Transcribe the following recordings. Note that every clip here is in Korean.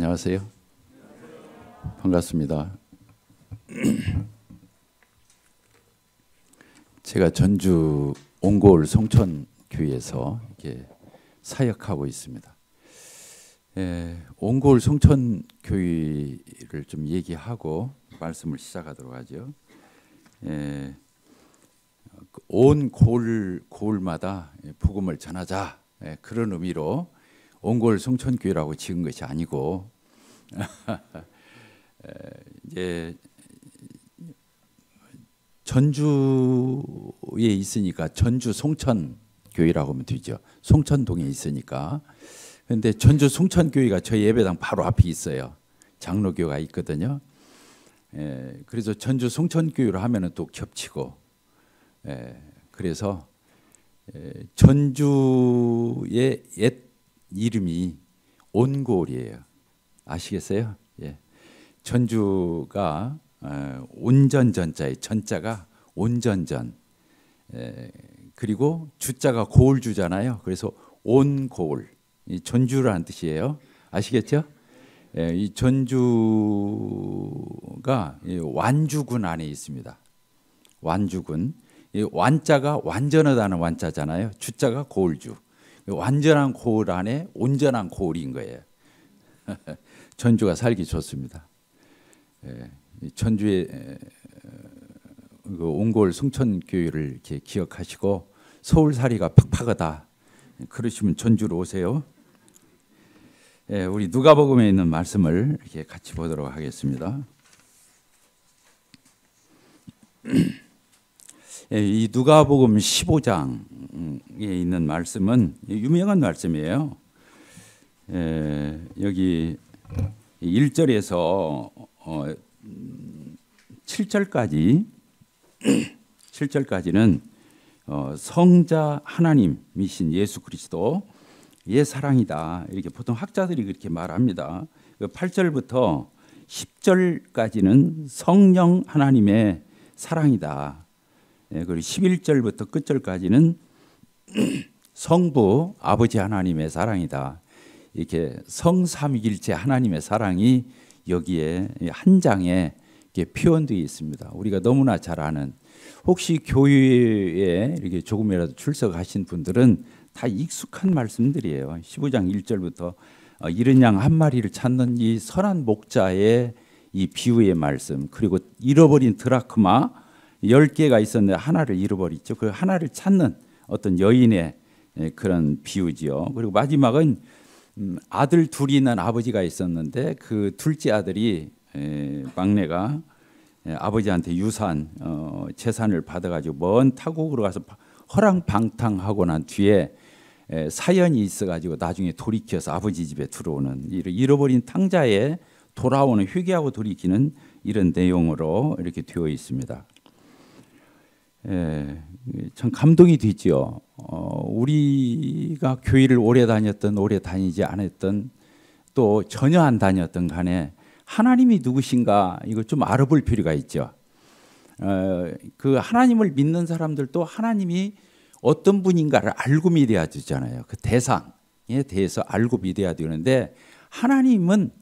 안녕하세요. 반갑습니다. 제가 전주 옹골 송천 교회에서 이렇게 사역하고 있습니다. 예, 골 송천 교회를 좀 얘기하고 말씀을 시작하도록 하죠. 예, 온 골, 골마다 예, 복음을 전하자 예, 그런 의미로 옹골 성천교회라고 지은 것이 아니고 이제 전주에 있으니까 전주 송천 교회라고 하면 되죠. 송천동에 있으니까. 근데 전주 송천 교회가 저희 예배당 바로 앞에 있어요. 장로교가 있거든요. 예, 그래서 전주 송천 교회로 하면은 또 겹치고. 예, 그래서 예, 전주의 옛 이름이 온골이에요. 아시겠어요? 예. 전주가 어, 온전 전자의 전자가 온전전 예, 그리고 주자가 고을 주잖아요. 그래서 온고이 전주라는 뜻이에요. 아시겠죠? 예, 이 전주가 이 완주군 안에 있습니다. 완주군 이 완자가 완전하다는 완자잖아요. 주자가 고을주 완전한 고을 안에 온전한 고을인 거예요. 전주가 살기 좋습니다. 예, 전주의 온골 어, 그 승천교회를 기억하시고 서울살이가 팍팍하다 그러시면 전주로 오세요. 예, 우리 누가복음에 있는 말씀을 같이 보도록 하겠습니다. 예, 이 누가복음 15장에 있는 말씀은 유명한 말씀이에요. 에, 예, 여기 1절에서 어, 7절까지 7절까지는 어, 성자 하나님이신 예수 그리스도 예 사랑이다 이렇게 보통 학자들이 그렇게 말합니다. 8절부터 그 10절까지는 성령 하나님의 사랑이다. 예, 그리고 11절부터 끝절까지는 성부 아버지 하나님의 사랑이다. 이렇게 성삼위일체 하나님의 사랑이 여기에 한 장에 이렇게 표현되어 있습니다. 우리가 너무나 잘 아는 혹시 교회에 이렇게 조금이라도 출석하신 분들은 다 익숙한 말씀들이에요. 15장 1절부터 어, 이른 양 한 마리를 찾는 이 선한 목자의 이 비유의 말씀 그리고 잃어버린 드라크마 10개가 있었는데 하나를 잃어버리죠. 그 하나를 찾는 어떤 여인의 예, 그런 비유지요. 그리고 마지막은 음, 아들 둘이 있는 아버지가 있었는데 그 둘째 아들이 예, 막내가 예, 아버지한테 유산 어, 재산을 받아가지고 먼 타국으로 가서 허랑방탕하고 난 뒤에 사연이 있어가지고 나중에 돌이켜서 아버지 집에 들어오는 잃어버린 탕자에 돌아오는 회개하고 돌이키는 이런 내용으로 이렇게 되어 있습니다. 예, 참 감동이 되지요. 어, 우리가 교회를 오래 다녔던 오래 다니지 않았던 또 전혀 안 다녔던 간에 하나님이 누구신가 이걸 좀 알아볼 필요가 있죠. 어, 그 하나님을 믿는 사람들도 하나님이 어떤 분인가를 알고 믿어야 되잖아요. 그 대상에 대해서 알고 믿어야 되는데 하나님은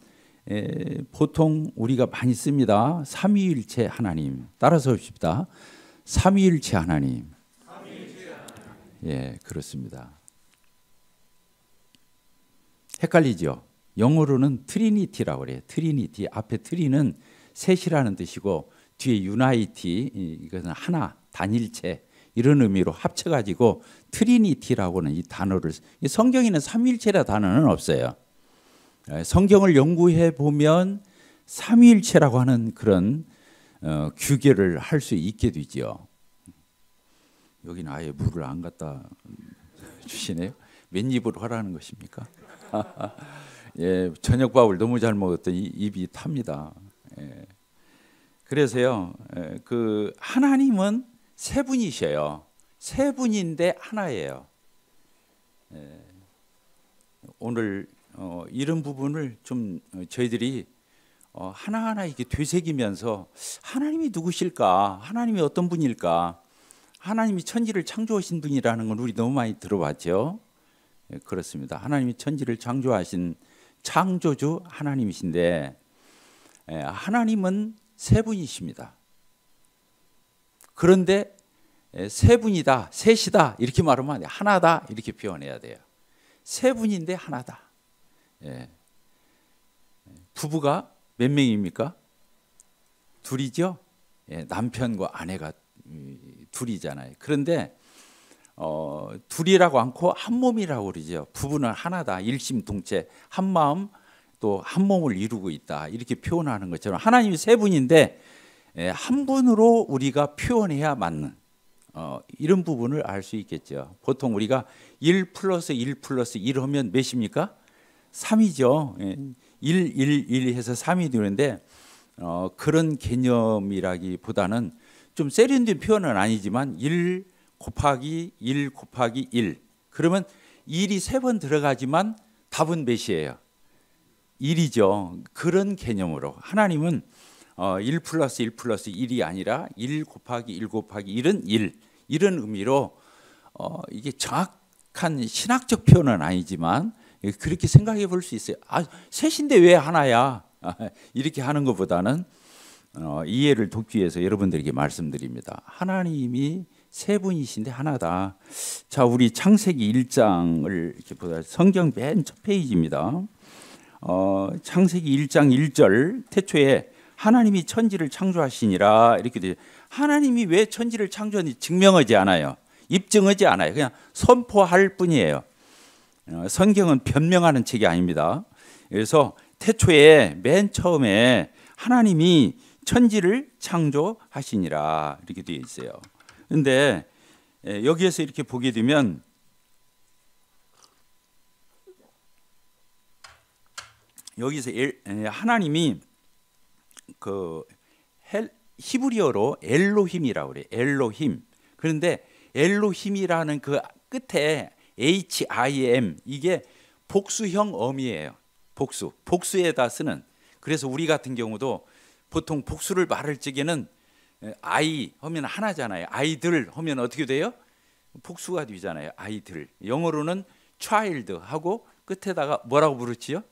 에, 보통 우리가 많이 씁니다. 삼위일체 하나님. 따라서 봅시다. 삼위일체 하나님. 예, 그렇습니다. 헷갈리죠? 영어로는 트리니티라고 그래요. 트리니티 앞에 트리는 셋이라는 뜻이고 뒤에 유나이티 이것은 하나 단일체 이런 의미로 합쳐가지고 트리니티라고는 이 단어를 성경에는 삼일체라 단어는 없어요. 예, 성경을 연구해 보면 삼위일체라고 하는 그런 어, 규결을 할 수 있게 되지요. 여기는 아예 물을 안 갖다 주시네요. 맨 입으로 하라는 것입니까? 예, 저녁밥을 너무 잘 먹었더니 입이 탑니다. 예. 그래서요, 예, 그 하나님은 세 분이셔요. 세 분인데 하나예요. 예. 오늘 어, 이런 부분을 좀 저희들이 어, 하나하나 이게 되새기면서 하나님이 누구실까? 하나님이 어떤 분일까? 하나님이 천지를 창조하신 분이라는 건 우리 너무 많이 들어봤죠. 예, 그렇습니다. 하나님이 천지를 창조하신 창조주 하나님이신데 예, 하나님은 세 분이십니다. 그런데 예, 세 분이다, 셋이다 이렇게 말하면 안 돼. 하나다 이렇게 표현해야 돼요. 세 분인데 하나다. 예. 부부가 몇 명입니까? 둘이죠. 예, 남편과 아내가 둘이잖아요. 그런데 어, 둘이라고 않고 한 몸이라고 그러죠. 부부는 하나다. 일심동체 한 마음 또 한 몸을 이루고 있다. 이렇게 표현하는 것처럼 하나님이 세 분인데 예, 한 분으로 우리가 표현해야 맞는 어, 이런 부분을 알 수 있겠죠. 보통 우리가 1 플러스 1 플러스 1 하면 몇입니까? 3이죠. 예. 111 해서 3이 되는데 어, 그런 개념이라기보다는 좀 세련된 표현은 아니지만 1 곱하기 1 곱하기 1 그러면 1이 세 번 들어가지만 답은 몇이에요? 1이죠. 그런 개념으로 하나님은 어, 1 플러스 1 플러스 1이 아니라 1 곱하기 1 곱하기 1은 1 이런 의미로 어, 이게 정확한 신학적 표현은 아니지만 예, 그렇게 생각해 볼 수 있어요. 아, 셋인데 왜 하나야? 아, 이렇게 하는 것보다는 어, 이해를 돕기 위해서 여러분들에게 말씀드립니다. 하나님이 세 분이신데 하나다. 자, 우리 창세기 1장을 이렇게 보다 성경 맨 첫 페이지입니다. 어, 창세기 1장 1절 태초에 하나님이 천지를 창조하시니라 이렇게 돼. 하나님이 왜 천지를 창조했는지 증명하지 않아요. 입증하지 않아요. 그냥 선포할 뿐이에요. 어, 성경은 변명하는 책이 아닙니다. 그래서 태초에 맨 처음에 하나님이 천지를 창조하시니라 이렇게 되어 있어요. 근데 예, 여기에서 이렇게 보게 되면 여기서 예, 하나님이 그 히브리어로 엘로힘이라고 그래요. 엘로힘. 그런데 엘로힘이라는 그 끝에 HIM 이게 복수형 어미예요. 복수. 복수에다 쓰는. 그래서 우리 같은 경우도 보통 복수를 말할 적에는 아이 하면 하나잖아요. 아이들 하면 어떻게 돼요? 복수가 되잖아요. 아이들. 영어로는 child 하고 끝에다가 뭐라고 부르지요?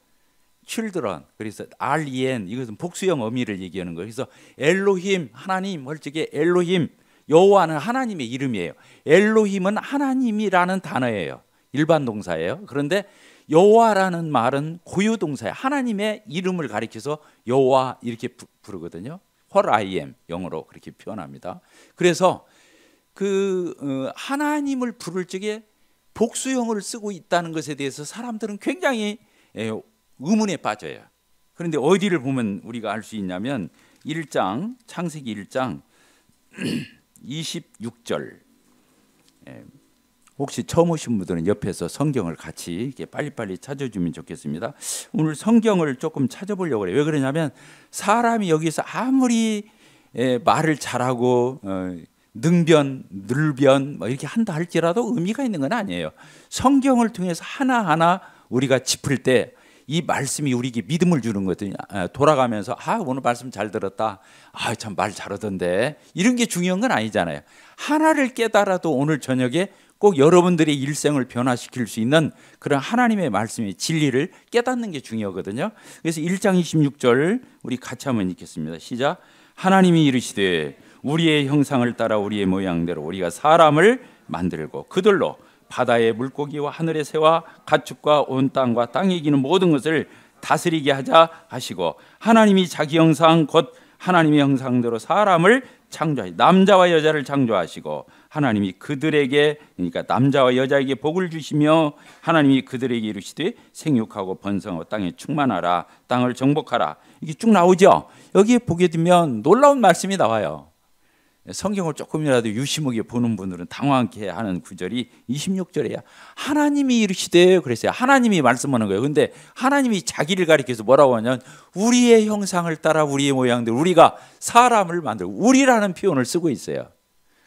children. 그래서 ren 이것은 복수형 어미를 얘기하는 거예요. 그래서 엘로힘 하나님 할 적에 엘로힘 여호와는 하나님의 이름이에요. 엘로힘은 하나님이라는 단어예요. 일반 동사예요. 그런데 여호와라는 말은 고유 동사예요. 하나님의 이름을 가리켜서 여호와 이렇게 부르거든요. 헐 아이엠 영어로 그렇게 표현합니다. 그래서 그 어, 하나님을 부를 적에 복수형을 쓰고 있다는 것에 대해서 사람들은 굉장히 예, 의문에 빠져요. 그런데 어디를 보면 우리가 알 수 있냐면 1장 창세기 1장 26절. 예. 혹시 처음 오신 분들은 옆에서 성경을 같이 이렇게 빨리빨리 찾아주면 좋겠습니다. 오늘 성경을 조금 찾아보려고 그래요. 왜 그러냐면 사람이 여기서 아무리 예, 말을 잘하고 어, 능변, 늘변 뭐 이렇게 한다 할지라도 의미가 있는 건 아니에요. 성경을 통해서 하나하나 우리가 짚을 때이 말씀이 우리에게 믿음을 주는 거거든요. 아, 돌아가면서 아 오늘 말씀 잘 들었다. 아참 말 잘하던데 이런 게 중요한 건 아니잖아요. 하나를 깨달아도 오늘 저녁에 꼭 여러분들의 일생을 변화시킬 수 있는 그런 하나님의 말씀의 진리를 깨닫는 게 중요하거든요. 그래서 1장 26절 우리 같이 한번 읽겠습니다. 시작. 하나님이 이르시되 우리의 형상을 따라 우리의 모양대로 우리가 사람을 만들고 그들로 바다의 물고기와 하늘의 새와 가축과 온 땅과 땅에 기는 모든 것을 다스리게 하자 하시고 하나님이 자기 형상 곧 하나님의 형상대로 사람을 창조하시 남자와 여자를 창조하시고 하나님이 그들에게 그러니까 남자와 여자에게 복을 주시며 하나님이 그들에게 이르시되 생육하고 번성하고 땅에 충만하라 땅을 정복하라 이게 쭉 나오죠 여기에 보게 되면 놀라운 말씀이 나와요 성경을 조금이라도 유심하게 보는 분들은 당황케 하는 구절이 26절이야. 하나님이 이르시되 그랬어요. 하나님이 말씀하는 거예요. 근데 하나님이 자기를 가리켜서 뭐라고 하냐면 우리의 형상을 따라 우리의 모양대 우리가 사람을 만들 우리라는 표현을 쓰고 있어요.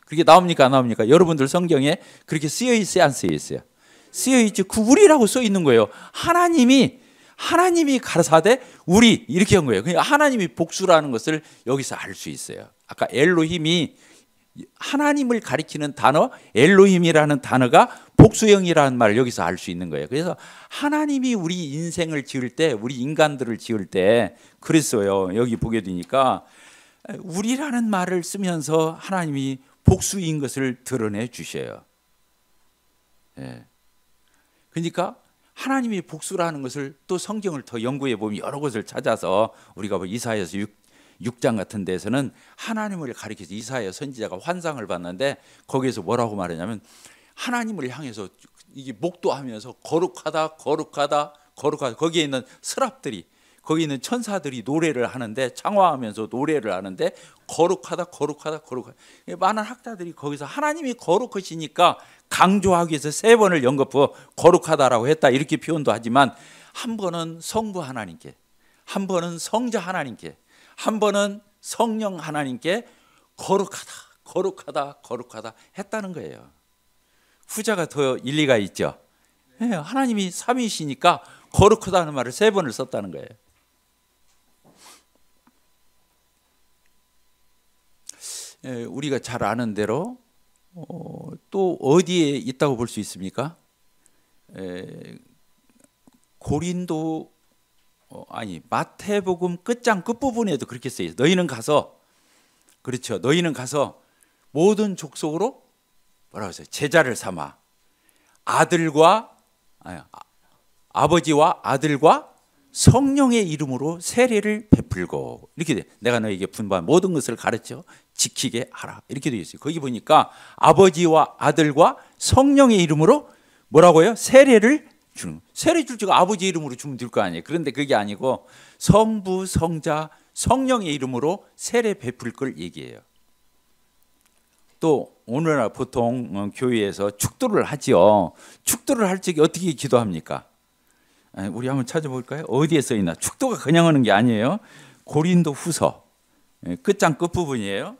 그게 나옵니까 안 나옵니까? 여러분들 성경에 그렇게 쓰여 있어요 안 쓰여 있어요? 쓰여 있지. 그 우리라고 써 있는 거예요. 하나님이 하나님이 가사대 우리 이렇게 한 거예요. 그러니까 하나님이 복수라는 것을 여기서 알 수 있어요. 아까 엘로힘이 하나님을 가리키는 단어 엘로힘이라는 단어가 복수형이라는 말을 여기서 알 수 있는 거예요. 그래서 하나님이 우리 인생을 지을 때 우리 인간들을 지을 때 그랬어요. 여기 보게 되니까 우리라는 말을 쓰면서 하나님이 복수인 것을 드러내 주셔요. 예. 그러니까 하나님이 복수라는 것을 또 성경을 더 연구해 보면 여러 곳을 찾아서 우리가 뭐 이사야서 6장 같은 데에서는 하나님을 가리켜서 이사야 선지자가 환상을 봤는데 거기에서 뭐라고 말하냐면 하나님을 향해서 이게 목도하면서 거룩하다 거룩하다 거룩하다 거기에 있는 스랍들이 거기 있는 천사들이 노래를 하는데 창화하면서 노래를 하는데 거룩하다 거룩하다 거룩하다 많은 학자들이 거기서 하나님이 거룩하시니까 강조하기 위해서 세 번을 연거푸어 거룩하다라고 했다 이렇게 표현도 하지만 한 번은 성부 하나님께 한 번은 성자 하나님께 한 번은 성령 하나님께 거룩하다, 거룩하다, 거룩하다 했다는 거예요. 후자가 더 일리가 있죠. 네, 하나님이 삼이시니까 거룩하다는 말을 세 번을 썼다는 거예요. 예, 우리가 잘 아는 대로 어, 또 어디에 있다고 볼 수 있습니까? 에, 예, 고린도 어, 아니 마태복음 끝장 끝부분에도 그렇게 쓰여 있어요. 너희는 가서 그렇죠. 너희는 가서 모든 족속으로 뭐라고 했어요? 제자를 삼아 아들과 아니, 아, 아버지와 아들과 성령의 이름으로 세례를 베풀고 이렇게 돼. 내가 너에게 분반 모든 것을 가르쳐 지키게 하라 이렇게 되어 있어요. 거기 보니까 아버지와 아들과 성령의 이름으로 뭐라고요? 세례를 주는 세례 줄 지가 아버지 이름으로 주면 될 거 아니에요. 그런데 그게 아니고 성부, 성자, 성령의 이름으로 세례 베풀 걸 얘기해요. 또 오늘날 보통 어, 교회에서 축도를 하지요. 축도를 할 적에 어떻게 기도합니까? 아, 우리 한번 찾아볼까요? 어디에 써 있나? 축도가 그냥 하는 게 아니에요. 고린도 후서 예, 끝장 끝 부분이에요.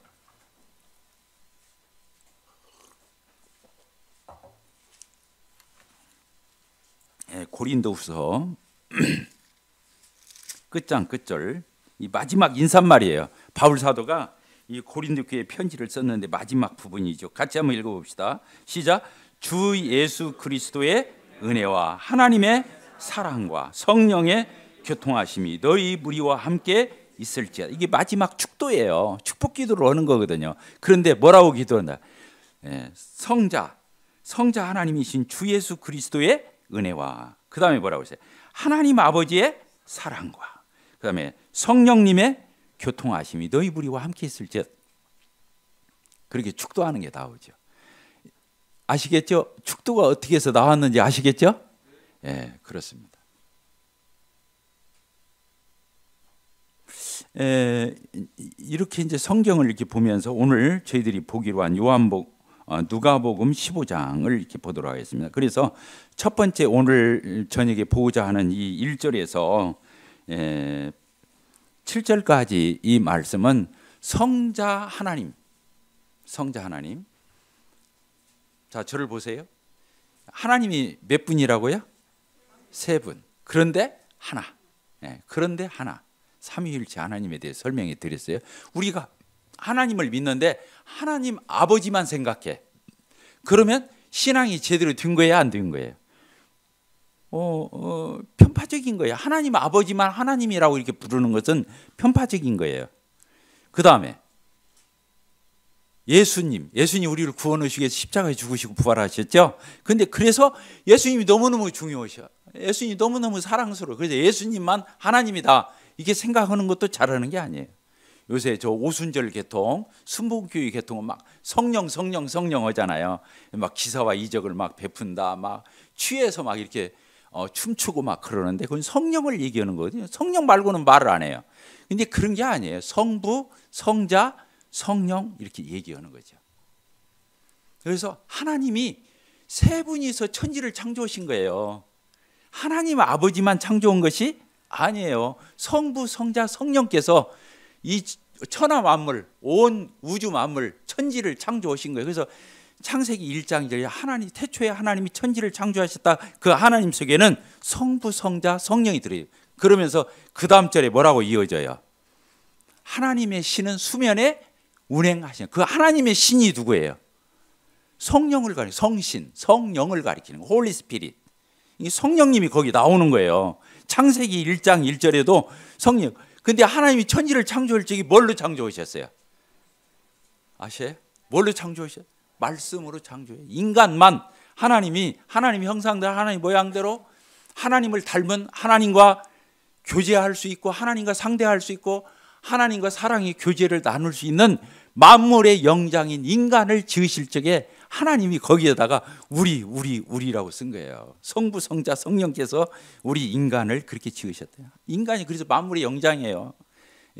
예, 고린도후서 끝장 끝절 이 마지막 인사말이에요. 바울 사도가 이 고린도 교회 편지를 썼는데 마지막 부분이죠. 같이 한번 읽어봅시다. 시작. 주 예수 그리스도의 은혜와 하나님의 사랑과 성령의 교통하심이 너희 무리와 함께 있을지라. 이게 마지막 축도예요. 축복 기도를 하는 거거든요. 그런데 뭐라고 기도한다? 예, 성자, 성자 하나님이신 주 예수 그리스도의 은혜와 그 다음에 뭐라고 했어요? 하나님 아버지의 사랑과 그 다음에 성령님의 교통하심이 너희 부리와 함께 있을 때 그렇게 축도하는 게 나오죠. 아시겠죠? 축도가 어떻게 해서 나왔는지 아시겠죠? 예, 네, 그렇습니다. 에, 이렇게 이제 성경을 이렇게 보면서 오늘 저희들이 보기로 한 요한복 어, 누가복음 15장을 이렇게 보도록 하겠습니다. 그래서 첫 번째 오늘 저녁에 보자 하는 이 1절에서 7절까지 예, 이 말씀은 성자 하나님 성자 하나님 자 저를 보세요. 하나님이 몇 분이라고요? 세 분. 그런데 하나. 예, 그런데 하나. 삼위일체 하나님에 대해 설명해 드렸어요. 우리가 하나님을 믿는데 하나님 아버지만 생각해. 그러면 신앙이 제대로 된 거예요, 안 된 거예요? 어, 어, 편파적인 거예요. 하나님 아버지만 하나님이라고 이렇게 부르는 것은 편파적인 거예요. 그 다음에 예수님, 예수님 우리를 구원하시기 위해서 십자가에 죽으시고 부활하셨죠. 근데 그래서 예수님이 너무너무 중요하셔. 예수님이 너무너무 사랑스러워. 그래서 예수님만 하나님이다. 이게 생각하는 것도 잘하는 게 아니에요. 요새 저 오순절 개통, 순복교의 개통은 막 성령 성령 성령 하잖아요. 막 기사와 이적을 막 베푼다, 막 취해서 막 이렇게 어, 춤추고 막 그러는데 그건 성령을 얘기하는 거거든요. 성령 말고는 말을 안 해요. 근데 그런 게 아니에요. 성부, 성자, 성령 이렇게 얘기하는 거죠. 그래서 하나님이 세 분이서 천지를 창조하신 거예요. 하나님 아버지만 창조한 것이 아니에요. 성부, 성자, 성령께서 이 천하 만물, 온 우주 만물, 천지를 창조하신 거예요. 그래서 창세기 1장 1절 하나님 태초에 하나님이 천지를 창조하셨다. 그 하나님 속에는 성부, 성자, 성령이 들어요. 그러면서 그 다음 절에 뭐라고 이어져요? 하나님의 신은 수면에 운행하시는 그 하나님의 신이 누구예요? 성령을 가리 성신, 성령을 가리키는 홀리 스피릿. 이 성령님이 거기 나오는 거예요. 창세기 1장 1절에도 성령 근데 하나님이 천지를 창조할 적에 뭘로 창조하셨어요? 아세요? 뭘로 창조하셨어요? 말씀으로 창조해. 인간만 하나님이 하나님 형상대로 하나님 모양대로 하나님을 닮은 하나님과 교제할 수 있고 하나님과 상대할 수 있고 하나님과 사랑의 교제를 나눌 수 있는 만물의 영장인 인간을 지으실 적에 하나님이 거기에다가 우리 우리 우리라고 쓴 거예요. 성부 성자 성령께서 우리 인간을 그렇게 지으셨대요. 인간이 그래서 만물의 영장이에요.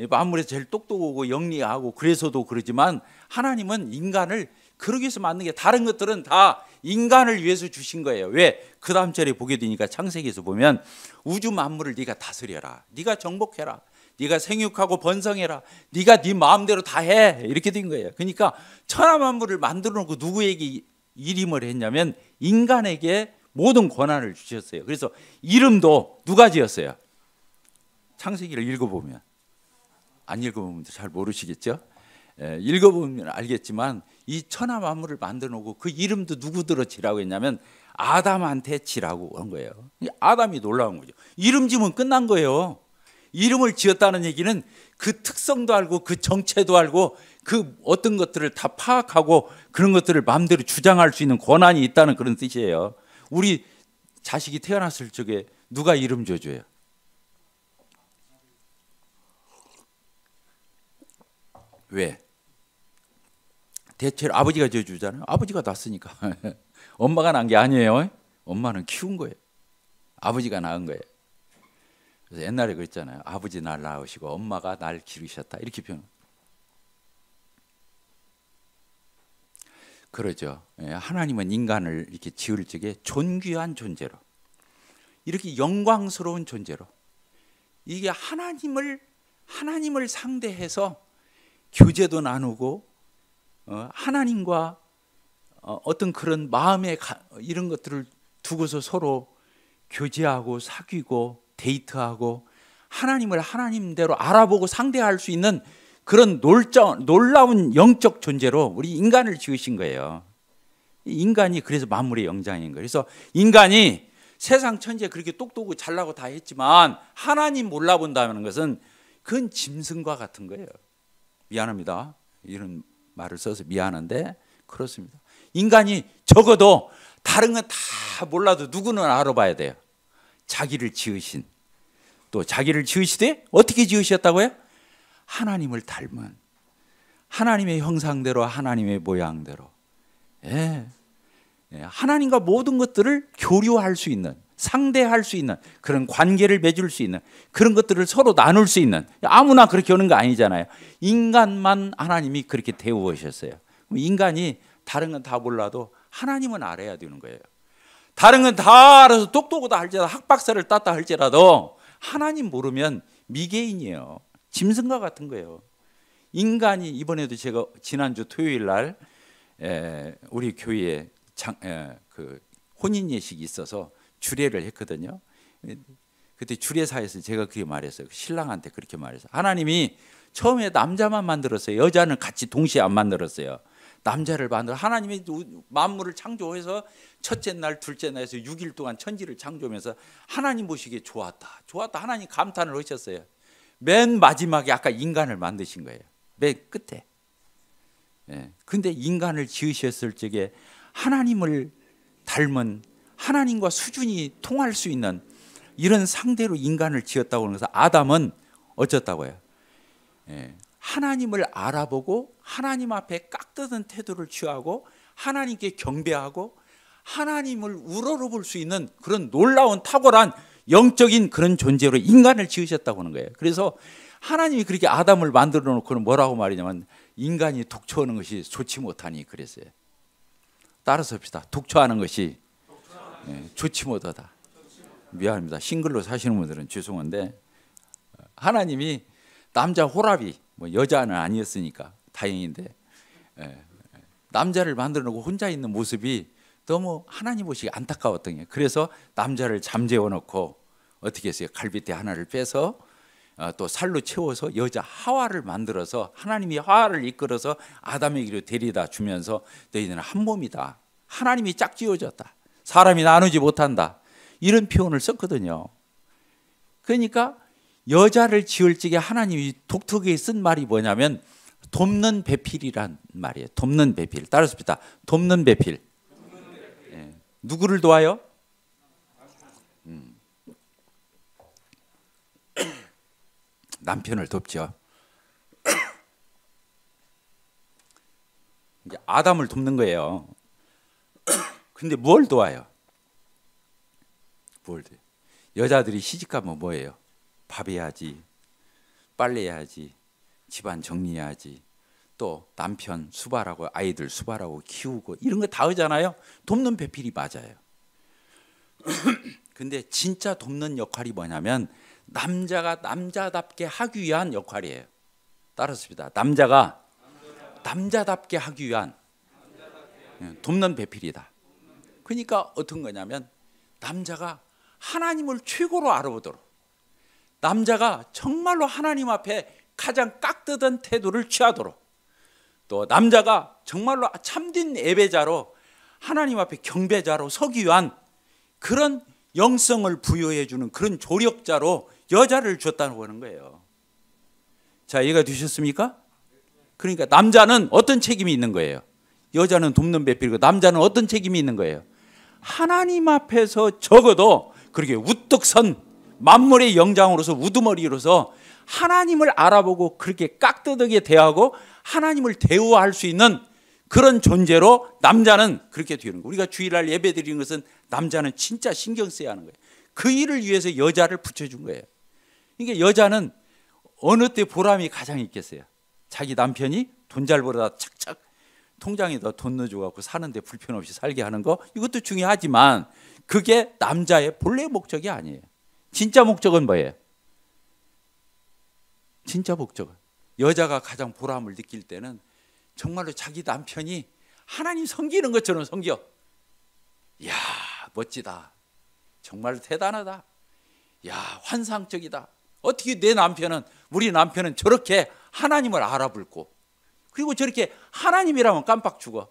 예, 만물에 제일 똑똑하고 영리하고 그래서도 그러지만 하나님은 인간을 그러기 위해서 만든 게 다른 것들은 다 인간을 위해서 주신 거예요. 왜? 그 다음 절에 보게 되니까 창세기에서 보면 우주 만물을 네가 다스려라. 네가 정복해라. 네가 생육하고 번성해라. 네가 네 마음대로 다 해. 이렇게 된 거예요. 그러니까 천하만물을 만들어 놓고 누구에게 이름을 했냐면 인간에게 모든 권한을 주셨어요. 그래서 이름도 누가 지었어요? 창세기를 읽어보면 안 읽어보면 잘 모르시겠죠. 예, 읽어보면 알겠지만 이 천하 만물을 만들어 놓고 그 이름도 누구들어 지라고 했냐면 아담한테 지라고 한 거예요. 아담이 놀라운 거죠. 이름 지면 끝난 거예요. 이름을 지었다는 얘기는 그 특성도 알고 그 정체도 알고 그 어떤 것들을 다 파악하고 그런 것들을 마음대로 주장할 수 있는 권한이 있다는 그런 뜻이에요. 우리 자식이 태어났을 적에 누가 이름 지어줘요 왜? 대체로 아버지가 지어주잖아요. 아버지가 낳았으니까. 엄마가 낳은 게 아니에요. 엄마는 키운 거예요. 아버지가 낳은 거예요. 그래서 옛날에 그랬잖아요. 아버지 날 낳으시고 엄마가 날 기르셨다. 이렇게 표현. 그러죠. 예, 하나님은 인간을 이렇게 지을 적에 존귀한 존재로 이렇게 영광스러운 존재로 이게 하나님을 하나님을 상대해서 교제도 나누고 어, 하나님과 어, 어떤 그런 마음의 이런 것들을 두고서 서로 교제하고 사귀고 데이트하고 하나님을 하나님대로 알아보고 상대할 수 있는 그런 놀자, 놀라운 영적 존재로 우리 인간을 지으신 거예요. 인간이 그래서 만물의 영장인 거예요. 그래서 인간이 세상 천재 그렇게 똑똑하고 잘나고 다 했지만 하나님 몰라본다는 것은 그건 짐승과 같은 거예요. 미안합니다. 이런 말을 써서 미안한데 그렇습니다. 인간이 적어도 다른 건 다 몰라도 누구는 알아봐야 돼요. 자기를 지으신 또 자기를 지으시되 어떻게 지으셨다고요? 하나님을 닮은 하나님의 형상대로 하나님의 모양대로 예. 예. 하나님과 모든 것들을 교류할 수 있는 상대할 수 있는 그런 관계를 맺을 수 있는 그런 것들을 서로 나눌 수 있는 아무나 그렇게 오는 거 아니잖아요. 인간만 하나님이 그렇게 대우하셨어요. 인간이 다른 건 다 몰라도 하나님은 알아야 되는 거예요. 다른 건 다 알아서 똑똑하다 할지라도 학박사를 땄다 할지라도 하나님 모르면 미개인이에요. 짐승과 같은 거예요. 인간이 이번에도 제가 지난주 토요일 날 우리 교회에 장, 에, 그 혼인 예식이 있어서 주례를 했거든요. 그때 주례사에서 제가 그게 말했어요. 그 신랑한테 그렇게 말했어요. 하나님이 처음에 남자만 만들었어요. 여자는 같이 동시에 안 만들었어요. 남자를 만들어 하나님이 만물을 창조해서 첫째 날 둘째 날에서 6일 동안 천지를 창조하면서 하나님 보시기에 좋았다 좋았다 하나님 감탄을 하셨어요 맨 마지막에 아까 인간을 만드신 거예요 맨 끝에 예. 근데 인간을 지으셨을 적에 하나님을 닮은 하나님과 수준이 통할 수 있는 이런 상대로 인간을 지었다고 하는 것은 아담은 어쩌다고요 예. 하나님을 알아보고 하나님 앞에 깍듯한 태도를 취하고 하나님께 경배하고 하나님을 우러러볼 수 있는 그런 놀라운 탁월한 영적인 그런 존재로 인간을 지으셨다고 하는 거예요. 그래서 하나님이 그렇게 아담을 만들어 놓고는 뭐라고 말이냐면 인간이 독초하는 것이 좋지 못하니 그랬어요. 따라서 합시다. 독초하는 것이 예, 좋지 못하다. 미안합니다. 싱글로 사시는 분들은 죄송한데 하나님이 남자 호랍이 뭐 여자는 아니었으니까 다행인데 예, 예. 남자를 만들어놓고 혼자 있는 모습이 너무 하나님 보시기 안타까웠던 게 그래서 남자를 잠재워놓고 어떻게 했어요? 갈비뼈 하나를 빼서 어, 또 살로 채워서 여자 하와를 만들어서 하나님이 하와를 이끌어서 아담에게로 데리다 주면서 너희는 한 몸이다. 하나님이 짝지어졌다. 사람이 나누지 못한다. 이런 표현을 썼거든요. 그러니까 여자를 지을 적에 하나님이 독특하게 쓴 말이 뭐냐면 돕는 배필이란 말이에요. 돕는 배필. 따라서니다 돕는 배필. 예. 누구를 도와요? 음. 남편을 돕죠. 이제 아담을 돕는 거예요. 근데 뭘 도와요? 뭘 돼? 여자들이 시집가면 뭐예요? 밥해야지, 빨래해야지, 집안 정리해야지, 또 남편 수발하고 아이들 수발하고 키우고 이런 거 다 하잖아요. 돕는 배필이 맞아요. 근데 진짜 돕는 역할이 뭐냐면 남자가 남자답게 하기 위한 역할이에요. 따라습니다 남자가 남자답게 하기 위한 예, 돕는 배필이다. 그러니까 어떤 거냐면 남자가 하나님을 최고로 알아보도록 남자가 정말로 하나님 앞에 가장 깍듯한 태도를 취하도록 또 남자가 정말로 참된 예배자로 하나님 앞에 경배자로 서기 위한 그런 영성을 부여해 주는 그런 조력자로 여자를 줬다고 하는 거예요. 자, 이해가 되셨습니까? 그러니까 남자는 어떤 책임이 있는 거예요? 여자는 돕는 배필이고 남자는 어떤 책임이 있는 거예요? 하나님 앞에서 적어도 그렇게 우뚝 선 만물의 영장으로서 우두머리로서 하나님을 알아보고 그렇게 깍두하게 대하고 하나님을 대우할 수 있는 그런 존재로 남자는 그렇게 되는 거예요. 우리가 주일날 예배 드리는 것은 남자는 진짜 신경 써야 하는 거예요. 그 일을 위해서 여자를 붙여준 거예요. 그러니까 여자는 어느 때 보람이 가장 있겠어요. 자기 남편이 돈 잘 벌어다 착착 통장에다 돈 넣어줘갖고 사는데 불편 없이 살게 하는 거 이것도 중요하지만 그게 남자의 본래 목적이 아니에요. 진짜 목적은 뭐예요? 진짜 목적은 여자가 가장 보람을 느낄 때는 정말로 자기 남편이 하나님 섬기는 것처럼 섬겨. 야 멋지다. 정말 대단하다. 야 환상적이다. 어떻게 내 남편은 우리 남편은 저렇게 하나님을 알아볼고 그리고 저렇게 하나님이라면 깜빡 죽어.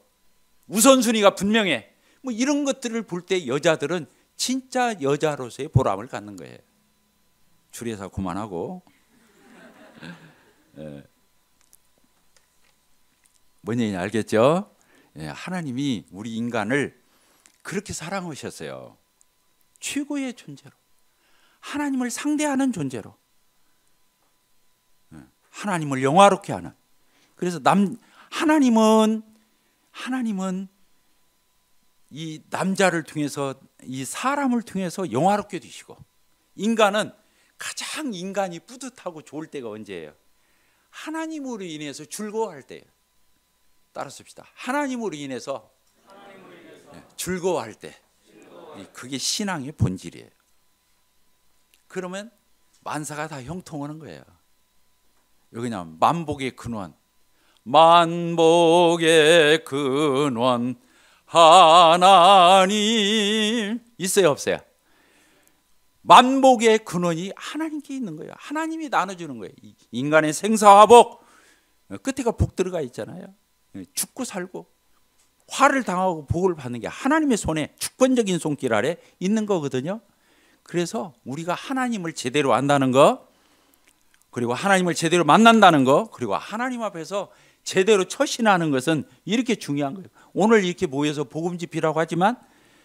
우선순위가 분명해. 뭐 이런 것들을 볼 때 여자들은 진짜 여자로서의 보람을 갖는 거예요. 줄여서 그만하고. 예. 뭔 얘기인지 알겠죠? 예, 하나님이 우리 인간을 그렇게 사랑하셨어요. 최고의 존재로. 하나님을 상대하는 존재로. 예, 하나님을 영화롭게 하는. 그래서 남, 하나님은, 하나님은 이 남자를 통해서 이 사람을 통해서 영화롭게 되시고 인간은 가장 인간이 뿌듯하고 좋을 때가 언제예요? 하나님으로 인해서 즐거워할 때예요. 따라 씁시다. 하나님으로 인해서, 하나님으로 네, 인해서 즐거워할 때. 즐거워할 네, 그게 신앙의 본질이에요. 그러면 만사가 다 형통하는 거예요. 여기 나 만복의 근원. 만복의 근원 하나님 있어요 없어요? 만복의 근원이 하나님께 있는 거예요. 하나님이 나눠주는 거예요. 인간의 생사화복 끝에가 복 들어가 있잖아요. 죽고 살고 화를 당하고 복을 받는 게 하나님의 손에 주권적인 손길 아래 있는 거거든요. 그래서 우리가 하나님을 제대로 안다는 거, 그리고 하나님을 제대로 만난다는 거, 그리고 하나님 앞에서 제대로 처신하는 것은 이렇게 중요한 거예요. 오늘 이렇게 모여서 복음 집이라고 하지만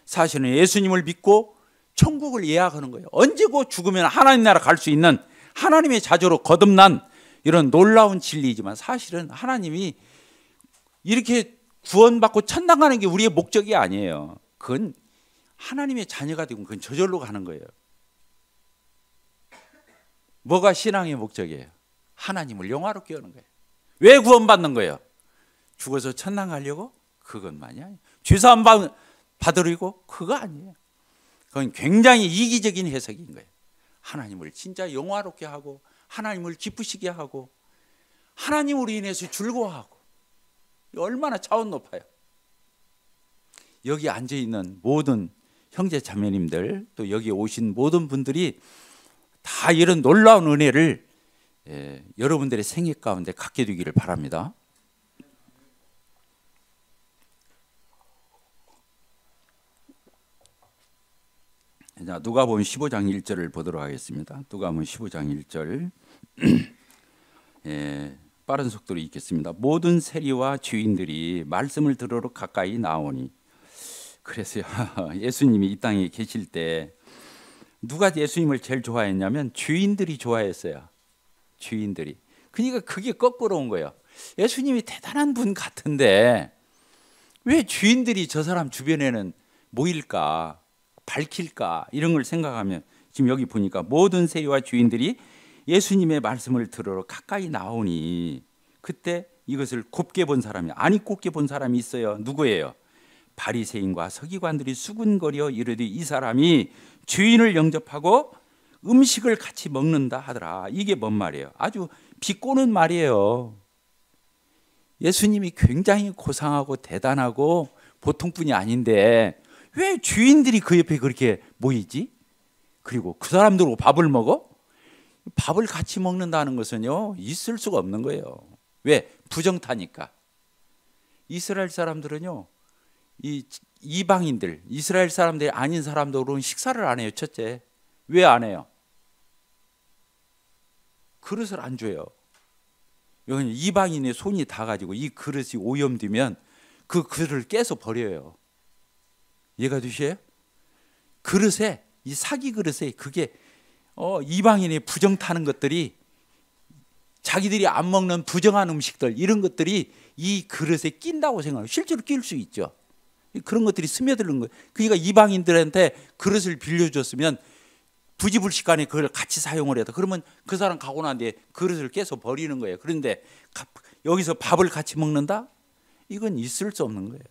사실은 예수님을 믿고 천국을 예약하는 거예요. 언제고 죽으면 하나님 나라 갈 수 있는 하나님의 자녀로 거듭난 이런 놀라운 진리이지만 사실은 하나님이 이렇게 구원받고 천당 가는 게 우리의 목적이 아니에요. 그건 하나님의 자녀가 되면 그건 저절로 가는 거예요. 뭐가 신앙의 목적이에요? 하나님을 영화롭게 하는 거예요. 왜 구원받는 거예요? 죽어서 천당 가려고? 그것만이 아니에요. 죄사함 받으려고? 그거 아니에요. 그건 굉장히 이기적인 해석인 거예요. 하나님을 진짜 영화롭게 하고 하나님을 기쁘시게 하고 하나님으로 인해서 즐거워하고 얼마나 차원 높아요. 여기 앉아 있는 모든 형제 자매님들 또 여기 오신 모든 분들이 다 이런 놀라운 은혜를 예, 여러분들의 생애 가운데 갖게 되기를 바랍니다. 자, 누가 보면 15장 1절을 보도록 하겠습니다. 누가 보면 15장 1절. 예, 빠른 속도로 읽겠습니다. 모든 세리와 주인들이 말씀을 들으러 가까이 나오니. 그래서요, 예수님이 이 땅에 계실 때 누가 예수님을 제일 좋아했냐면 주인들이 좋아했어요. 주인들이. 그러니까 그게 거꾸로 온 거예요. 예수님이 대단한 분 같은데 왜 주인들이 저 사람 주변에는 모일까, 밝힐까 이런 걸 생각하면 지금 여기 보니까 모든 세와 주인들이 예수님의 말씀을 들으러 가까이 나오니 그때 이것을 곱게 본 사람이 아니 곱게 본 사람이 있어요. 누구예요? 바리새인과 서기관들이 수군거려 이르되 이 사람이 주인을 영접하고 음식을 같이 먹는다 하더라. 이게 뭔 말이에요? 아주 비꼬는 말이에요. 예수님이 굉장히 고상하고 대단하고 보통뿐이 아닌데 왜 주인들이 그 옆에 그렇게 모이지? 그리고 그 사람들하고 밥을 먹어? 밥을 같이 먹는다는 것은요 있을 수가 없는 거예요. 왜 부정타니까. 이스라엘 사람들은요 이 이방인들 이스라엘 사람들이 아닌 사람들은 식사를 안 해요. 첫째 왜 안 해요? 그릇을 안 줘요. 이건 이방인의 손이 다 가지고 이 그릇이 오염되면 그 그릇을 깨서 버려요. 얘가 되시요 그릇에 이 사기 그릇에 그게 어, 이방인의 부정 타는 것들이 자기들이 안 먹는 부정한 음식들 이런 것들이 이 그릇에 낀다고 생각해요. 실제로 낄 수 있죠. 그런 것들이 스며드는 거예요. 그러니까 이방인들한테 그릇을 빌려줬으면 부지불식간에 그걸 같이 사용을 해도 그러면 그 사람 가고 난 뒤에 그릇을 계속 버리는 거예요. 그런데 여기서 밥을 같이 먹는다? 이건 있을 수 없는 거예요.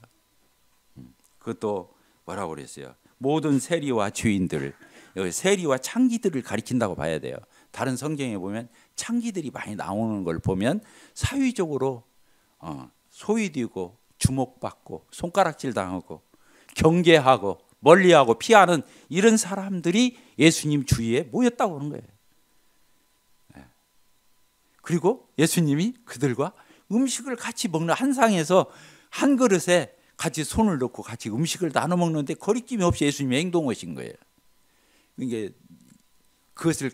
음, 그것도 뭐라고 그랬어요? 모든 세리와 주인들, 어, 세리와 창기들을 가리킨다고 봐야 돼요. 다른 성경에 보면 창기들이 많이 나오는 걸 보면 사회적으로 어, 소위되고 주목받고 손가락질 당하고 경계하고 멀리하고 피하는 이런 사람들이 예수님 주위에 모였다고 하는 거예요. 네. 그리고 예수님이 그들과 음식을 같이 먹는 한 상에서 한 그릇에 같이 손을 넣고 같이 음식을 나눠 먹는데 거리낌이 없이 예수님이 행동하신 거예요. 이게 그것을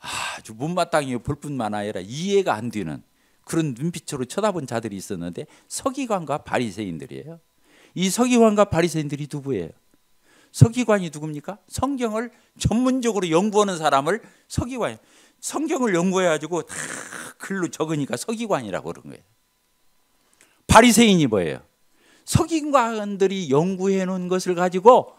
아주 못마땅히 볼 뿐만 아니라 이해가 안 되는 그런 눈빛으로 쳐다본 자들이 있었는데 서기관과 바리새인들이에요. 이 서기관과 바리새인들이 누구예요? 서기관이 누굽니까? 성경을 전문적으로 연구하는 사람을 서기관. 성경을 연구해가지고 다 글로 적으니까 서기관이라고 그런 거예요. 바리새인이 뭐예요? 서기관들이 연구해 놓은 것을 가지고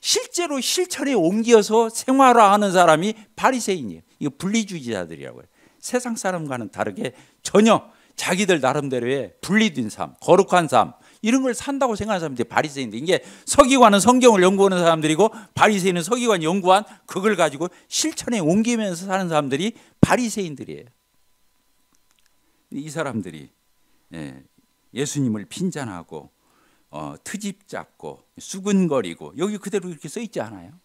실제로 실천에 옮겨서 생활화하는 사람이 바리새인이에요. 이거 분리주의자들이라고 해요. 세상 사람과는 다르게 전혀 자기들 나름대로의 분리된 삶, 거룩한 삶, 이런 걸 산다고 생각하는 사람들이 바리새인데 이게 서기관은 성경을 연구하는 사람들이고 바리새인은 서기관 연구한 그걸 가지고 실천에 옮기면서 사는 사람들이 바리새인들이에요. 이 사람들이 예, 예수님을 핀잔하고 어, 트집 잡고 수근거리고 여기 그대로 이렇게 써 있지 않아요?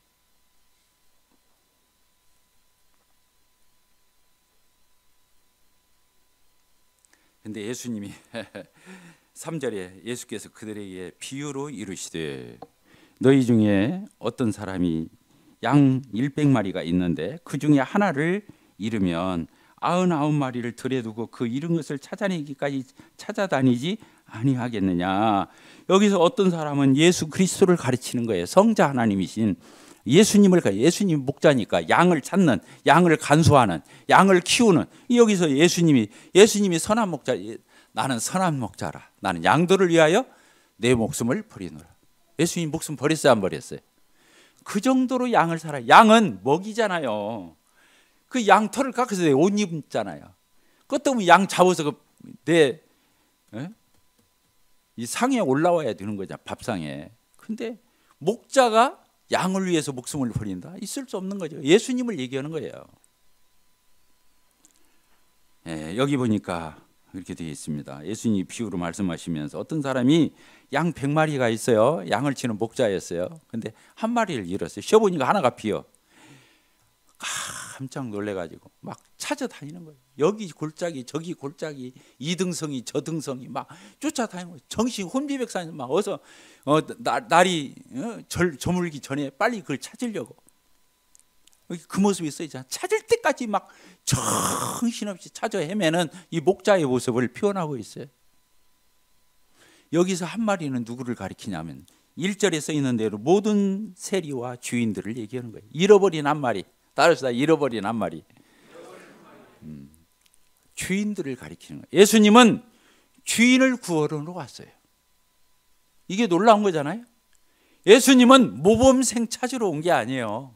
근데 예수님이 3절에 예수께서 그들에게 비유로 이르시되 너희 중에 어떤 사람이 양 100마리가 있는데 그 중에 하나를 잃으면 9 9 마리를 들여두고 그 잃은 것을 찾아내기까지 찾아다니지 아니하겠느냐. 여기서 어떤 사람은 예수 그리스도를 가르치는 거예요. 성자 하나님이신 예수님을 가 예수님 목자니까 양을 찾는 양을 간수하는 양을 키우는 여기서 예수님이 예수님이 선한 목자 나는 선한 목자라. 나는 양도를 위하여 내 목숨을 버리노라. 예수님 목숨 버렸어요, 안 버렸어요? 그 정도로 양을 살아. 양은 먹이잖아요. 그 양털을 깎아서 옷 입잖아요. 그것도 양 잡아서 그내이 예? 상에 올라와야 되는 거죠, 밥상에. 근데 목자가 양을 위해서 목숨을 버린다? 있을 수 없는 거죠. 예수님을 얘기하는 거예요. 예, 여기 보니까 이렇게 되어 있습니다. 예수님이 비유로 말씀하시면서 어떤 사람이 양 100마리가 있어요. 양을 치는 목자였어요. 근데 한 마리를 잃었어요. 쉬어보니까 하나가 비어. 깜짝 놀래가지고 막 찾아다니는 거예요. 여기 골짜기, 저기 골짜기, 이등성이, 저등성이 막 쫓아다니는 거예요. 정신 혼비백산에막 어서 어, 날이 어, 저물기 전에 빨리 그걸 찾으려고. 그 모습이 써있잖아. 찾을 때까지 막 정신없이 찾아 헤매는 이 목자의 모습을 표현하고 있어요. 여기서 한 마리는 누구를 가리키냐면 1절에 써있는 대로 모든 세리와 주인들을 얘기하는 거예요. 잃어버린 한 마리. 따라서 잃어버린 한 마리. 음, 주인들을 가리키는 거예요. 예수님은 주인을 구하러 왔어요. 이게 놀라운 거잖아요. 예수님은 모범생 찾으러 온 게 아니에요.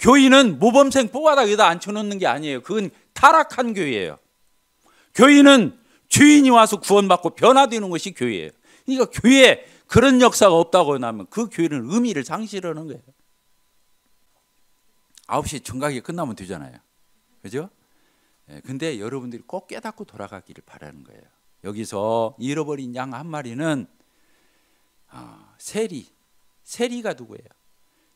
교인은 모범생 뽀바닥에다 앉혀놓는 게 아니에요. 그건 타락한 교회예요. 교인은 주인이 와서 구원받고 변화되는 것이 교회예요. 그러니까 교회에 그런 역사가 없다고 하면 그 교회는 의미를 상실하는 거예요. 9시 정각이 끝나면 되잖아요. 그죠? 예, 근데 여러분들이 꼭 깨닫고 돌아가기를 바라는 거예요. 여기서 잃어버린 양 한 마리는 아, 세리, 세리가 누구예요?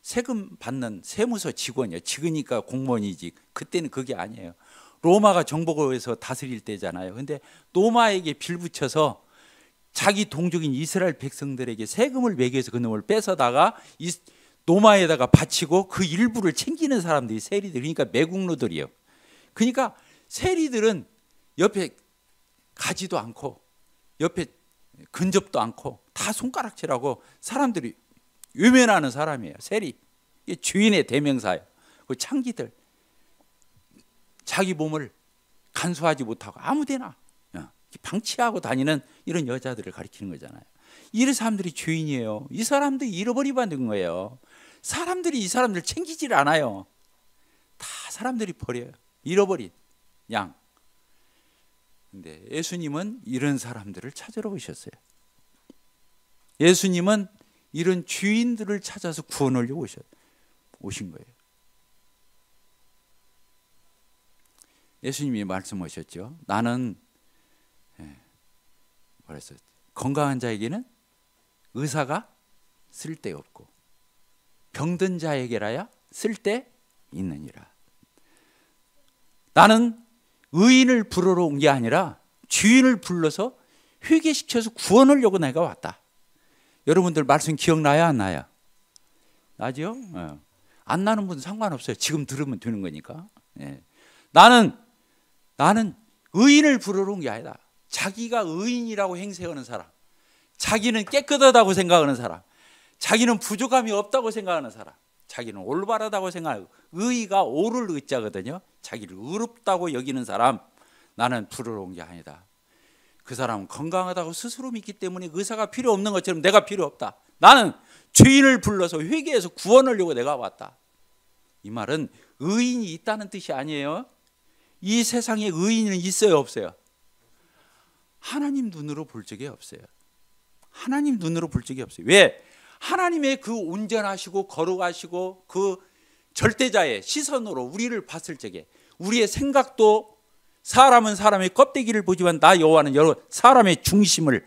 세금 받는 세무서 직원이에요. 지이니까 공무원이지. 그때는 그게 아니에요. 로마가 정복해서 을위 다스릴 때잖아요. 근데 로마에게 빌붙여서 자기 동족인 이스라엘 백성들에게 세금을 매겨서그 놈을 뺏어다가 노마에다가 바치고 그 일부를 챙기는 사람들이 세리들 그러니까 매국노들이에요. 그러니까 세리들은 옆에 가지도 않고 옆에 근접도 않고 다 손가락질하고 사람들이 유면하는 사람이에요. 세리. 주인의 대명사예요. 그 창기들. 자기 몸을 간수하지 못하고 아무데나 어, 방치하고 다니는 이런 여자들을 가리키는 거잖아요. 이런 사람들이 주인이에요. 이 사람들이 잃어버리고 는 거예요. 사람들이 이 사람들 을 챙기질 않아요. 다 사람들이 버려요. 잃어버린 양. 근데 예수님은 이런 사람들을 찾으러 오셨어요. 예수님은 이런 주인들을 찾아서 구원하려고 오셔, 오신 거예요. 예수님이 말씀하셨죠. 나는 예, 뭐랬어 건강한 자에게는 의사가 쓸데없고 병든 자에게라야 쓸데 있느니라. 나는 의인을 부르러 온 게 아니라 주인을 불러서 회개시켜서 구원하려고 내가 왔다. 여러분들 말씀 기억나요? 안 나요? 나죠? 예. 안 나는 분 상관없어요. 지금 들으면 되는 거니까. 예. 나는, 나는 의인을 부르러 온 게 아니다. 자기가 의인이라고 행세하는 사람. 자기는 깨끗하다고 생각하는 사람. 자기는 부족함이 없다고 생각하는 사람. 자기는 올바르다고 생각하고 의가 오를 의자거든요. 자기를 의롭다고 여기는 사람 나는 부르러 온 게 아니다. 그 사람은 건강하다고 스스로 믿기 때문에 의사가 필요 없는 것처럼 내가 필요 없다. 나는 죄인을 불러서 회개해서 구원하려고 내가 왔다. 이 말은 의인이 있다는 뜻이 아니에요. 이 세상에 의인은 있어요, 없어요? 하나님 눈으로 볼 적이 없어요. 하나님 눈으로 볼 적이 없어요. 왜? 하나님의 그 온전하시고 거룩하시고 그 절대자의 시선으로 우리를 봤을 적에 우리의 생각도 사람은 사람의 껍데기를 보지만 나 여호와는 여러 사람의 중심을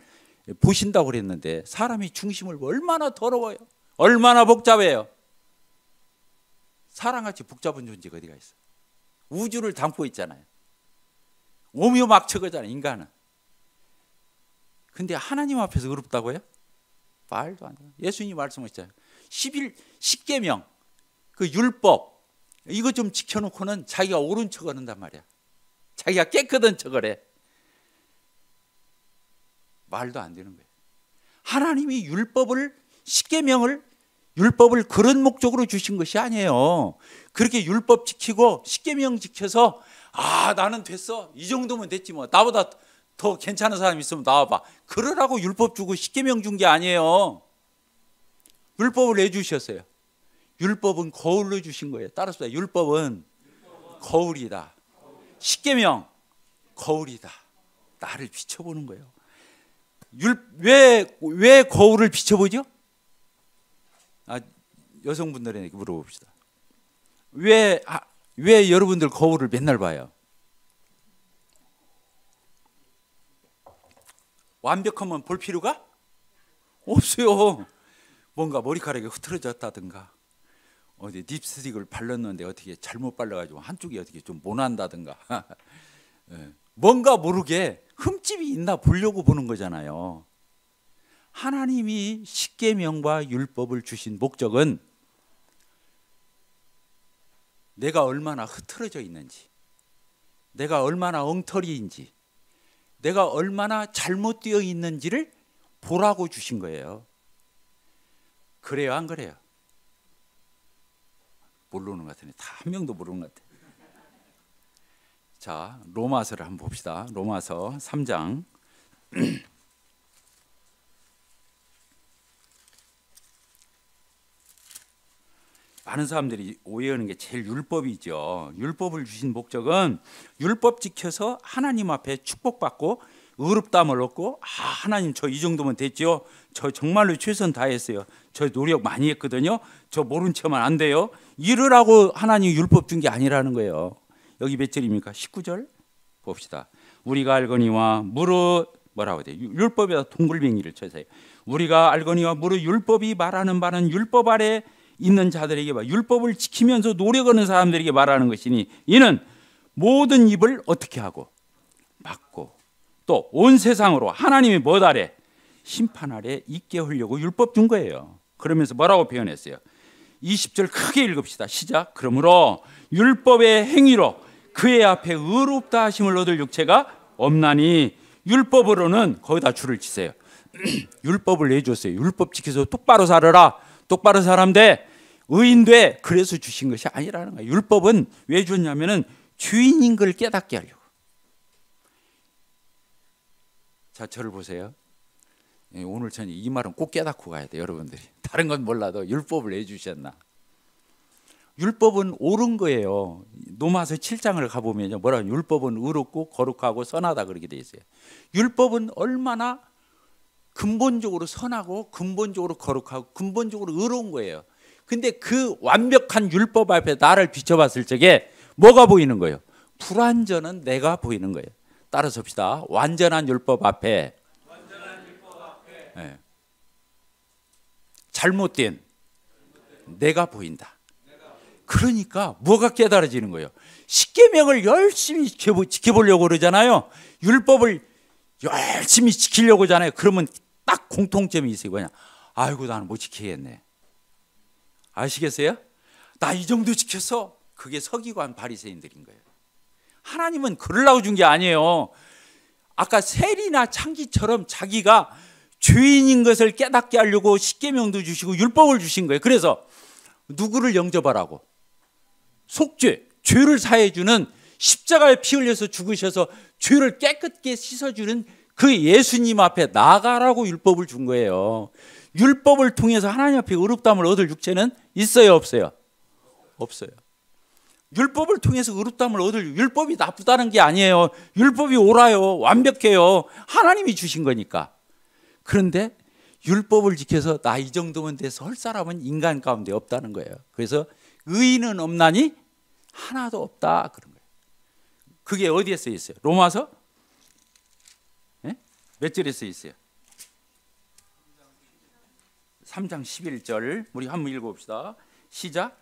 보신다고 그랬는데 사람의 중심을 얼마나 더러워요. 얼마나 복잡해요. 사랑같이 복잡한 존재가 어디가 있어? 우주를 담고 있잖아요. 오묘막측거잖아요 인간은. 근데 하나님 앞에서 의롭다고요? 말도 안 돼요. 예수님 말씀하셨잖아요. 11 1 0개명그 율법 이거 좀 지켜놓고는 자기가 옳은 척하는단 말이야. 자기가 깨끗한 척을 해. 말도 안 되는 거예요. 하나님이 율법을 십계명을 율법을 그런 목적으로 주신 것이 아니에요. 그렇게 율법 지키고 십계명 지켜서 아 나는 됐어 이 정도면 됐지 뭐 나보다 더 괜찮은 사람 있으면 나와봐. 그러라고 율법 주고 십계명 준 게 아니에요. 율법을 내 주셨어요. 율법은 거울로 주신 거예요. 따라서 율법은, 율법은 거울이다. 십계명 거울이다. 나를 비춰보는 거예요. 왜왜 왜 거울을 비춰보죠? 아, 여성분들에게 물어봅시다. 왜, 아, 왜 여러분들 거울을 맨날 봐요? 완벽하면 볼 필요가 없어요. 뭔가 머리카락이 흐트러졌다든가 어디 립스틱을 발랐는데 어떻게 잘못 발라가지고 한쪽이 어떻게 좀 모난다든가 예. 뭔가 모르게 흠집이 있나 보려고 보는 거잖아요. 하나님이 십계명과 율법을 주신 목적은 내가 얼마나 흐트러져 있는지, 내가 얼마나 엉터리인지, 내가 얼마나 잘못되어 있는지를 보라고 주신 거예요. 그래요, 안 그래요? 모르는 것 같으니 다한 명도 모르는 것 같아. 자, 로마서를 한번 봅시다. 로마서 3장. 많은 사람들이 오해하는 게 제일 율법이죠. 율법을 주신 목적은 율법 지켜서 하나님 앞에 축복받고 의롭담을 얻고 아 하나님 저 이 정도면 됐죠저 정말로 최선 다했어요. 저 노력 많이 했거든요. 저 모른 척만 안 돼요. 이러라고 하나님 율법 준 게 아니라는 거예요. 여기 몇 절입니까? 19절 봅시다. 우리가 알거니와 무릇 뭐라고 돼 율법에다 동글뱅이를 쳐서요. 우리가 알거니와 무릇 율법이 말하는 바는 율법 아래 있는 자들에게 봐. 율법을 지키면서 노력하는 사람들에게 말하는 것이니 이는 모든 입을 어떻게 하고 막고 또온 세상으로 하나님이 뭐 아래 심판 아래 있게 하려고 율법 준 거예요. 그러면서 뭐라고 표현했어요? 20절 크게 읽읍시다. 시작. 그러므로 율법의 행위로 그의 앞에 의롭다 하심을 얻을 육체가 없나니 율법으로는 거기다 줄을 치세요. 율법을 내줬어요. 율법 지켜서 똑바로 살아라. 똑바로 사람 돼. 의인 돼. 그래서 주신 것이 아니라는 거예요. 율법은 왜줬냐면 주인인 걸 깨닫게 하려고. 자, 저를 보세요. 예, 오늘 저는 이 말은 꼭 깨닫고 가야 돼 여러분들이. 다른 건 몰라도 율법을 내주셨나. 율법은 옳은 거예요. 노마서 7장을 가보면 뭐라 율법은 의롭고 거룩하고 선하다 그렇게 돼 있어요. 율법은 얼마나 근본적으로 선하고 근본적으로 거룩하고 근본적으로 의로운 거예요. 근데 그 완벽한 율법 앞에 나를 비춰봤을 적에 뭐가 보이는 거예요? 불완전은 내가 보이는 거예요. 따라 서 섭시다. 완전한 율법 앞에, 완전한 율법 앞에. 네. 잘못된, 잘못된 내가 보인다. 그러니까 뭐가 깨달아지는 거예요? 십계명을 열심히 지켜보려고 그러잖아요. 율법을 열심히 지키려고 하잖아요. 그러면 딱 공통점이 있어요. 뭐냐? 아이고 나는 못 지키겠네. 아시겠어요? 나 이 정도 지켜서 그게 서기관 바리새인들인 거예요. 하나님은 그럴라고 준 게 아니에요. 아까 세리나 창기처럼 자기가 죄인인 것을 깨닫게 하려고 십계명도 주시고 율법을 주신 거예요. 그래서 누구를 영접하라고? 속죄, 죄를 사해주는 십자가에 피 흘려서 죽으셔서 죄를 깨끗게 씻어주는 그 예수님 앞에 나가라고 율법을 준 거예요. 율법을 통해서 하나님 앞에 의롭담을 얻을 육체는 있어요, 없어요? 없어요. 율법을 통해서 의롭다함을 얻을 율법이 나쁘다는 게 아니에요. 율법이 옳아요. 완벽해요. 하나님이 주신 거니까. 그런데 율법을 지켜서 나 이 정도면 돼서 할 사람은 인간 가운데 없다는 거예요. 그래서 의인은 없나니 하나도 없다 그런 거예요. 그게 어디에 써 있어요? 로마서 네? 몇 절에 써 있어요? 3장 11절 우리 한번 읽어봅시다. 시작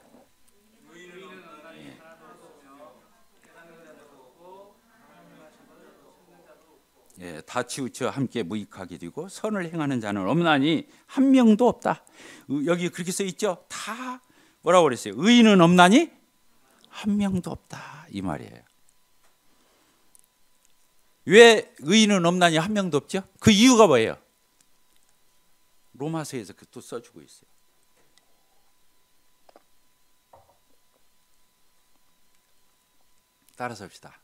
예, 다 치우쳐 함께 무익하게 되고 선을 행하는 자는 없나니 한 명도 없다. 여기 그렇게 써 있죠. 다 뭐라고 그랬어요? 의인은 없나니 한 명도 없다 이 말이에요. 왜 의인은 없나니 한 명도 없죠? 그 이유가 뭐예요? 로마서에서 그 또 써주고 있어요. 따라서 합시다.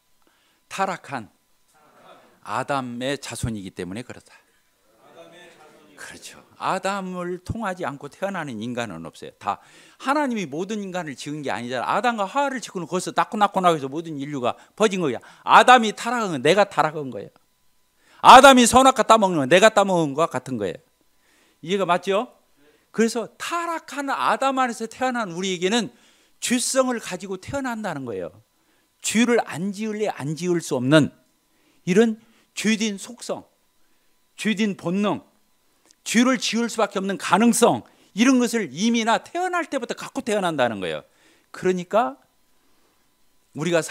타락한 아담의 자손이기 때문에 그렇다. 그렇죠. 아담을 통하지 않고 태어나는 인간은 없어요. 다 하나님이 모든 인간을 지은 게 아니잖아. 아담과 하와를 지고는 거기서 낙고낙고나서 모든 인류가 퍼진 거야. 아담이 타락한 건 내가 타락한 거예요. 아담이 선악과 따먹는 건 내가 따먹은 것 같은 거예요. 이해가 맞죠? 그래서 타락한 아담 안에서 태어난 우리에게는 죄성을 가지고 태어난다는 거예요. 죄를 안 지을래 안 지을 수 없는 이런 죄진 속성, 죄진 본능, 죄를 지을 수밖에 없는 가능성 이런 것을 이미나 태어날 때부터 갖고 태어난다는 거예요. 그러니까 우리가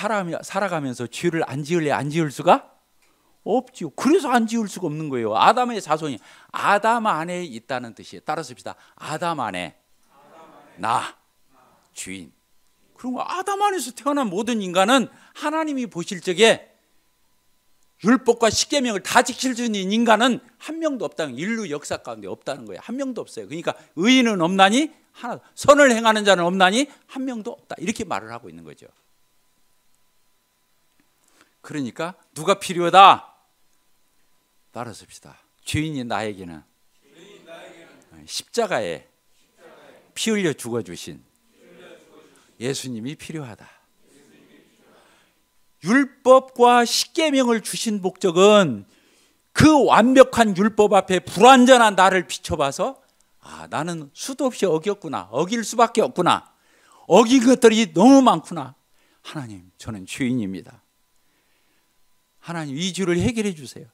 살아가면서 죄를 안 지을래 안 지을 수가 없지요. 그래서 안 지을 수가 없는 거예요. 아담의 자손이 아담 안에 있다는 뜻이에요. 따라 서 씁시다. 아담 안에 나 주인. 그런 거 아담 안에서 태어난 모든 인간은 하나님이 보실 적에 율법과 십계명을 다 지킬 수 있는 인간은 한 명도 없다는 인류 역사 가운데 없다는 거예요. 한 명도 없어요. 그러니까 의인은 없나니 하나 선을 행하는 자는 없나니 한 명도 없다. 이렇게 말을 하고 있는 거죠. 그러니까 누가 필요하다? 따라섭시다. 죄인이 나에게는, 어, 십자가에 피 흘려 죽어 주신 예수님이 필요하다. 율법과 십계명을 주신 목적은 그 완벽한 율법 앞에 불완전한 나를 비춰봐서 아 나는 수도 없이 어겼구나 어길 수밖에 없구나 어긴 것들이 너무 많구나 하나님 저는 죄인입니다 하나님 이 죄를 해결해 주세요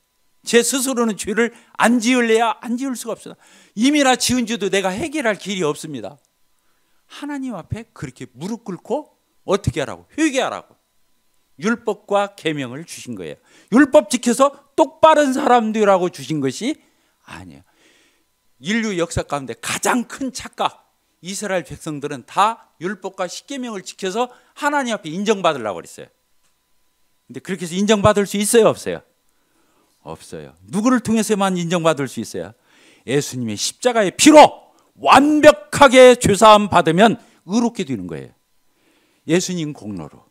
제 스스로는 죄를 안 지을래야 안 지을 수가 없습니다 이미나 지은 죄도 내가 해결할 길이 없습니다 하나님 앞에 그렇게 무릎 꿇고 어떻게 하라고 회개하라고 율법과 계명을 주신 거예요. 율법 지켜서 똑바른 사람 되라고 주신 것이 아니에요. 인류 역사 가운데 가장 큰 착각. 이스라엘 백성들은 다 율법과 십계명을 지켜서 하나님 앞에 인정받으려고 그랬어요. 근데 그렇게 해서 인정받을 수 있어요, 없어요? 없어요. 누구를 통해서만 인정받을 수 있어요? 예수님의 십자가의 피로 완벽하게 죄사함 받으면 의롭게 되는 거예요. 예수님 공로로.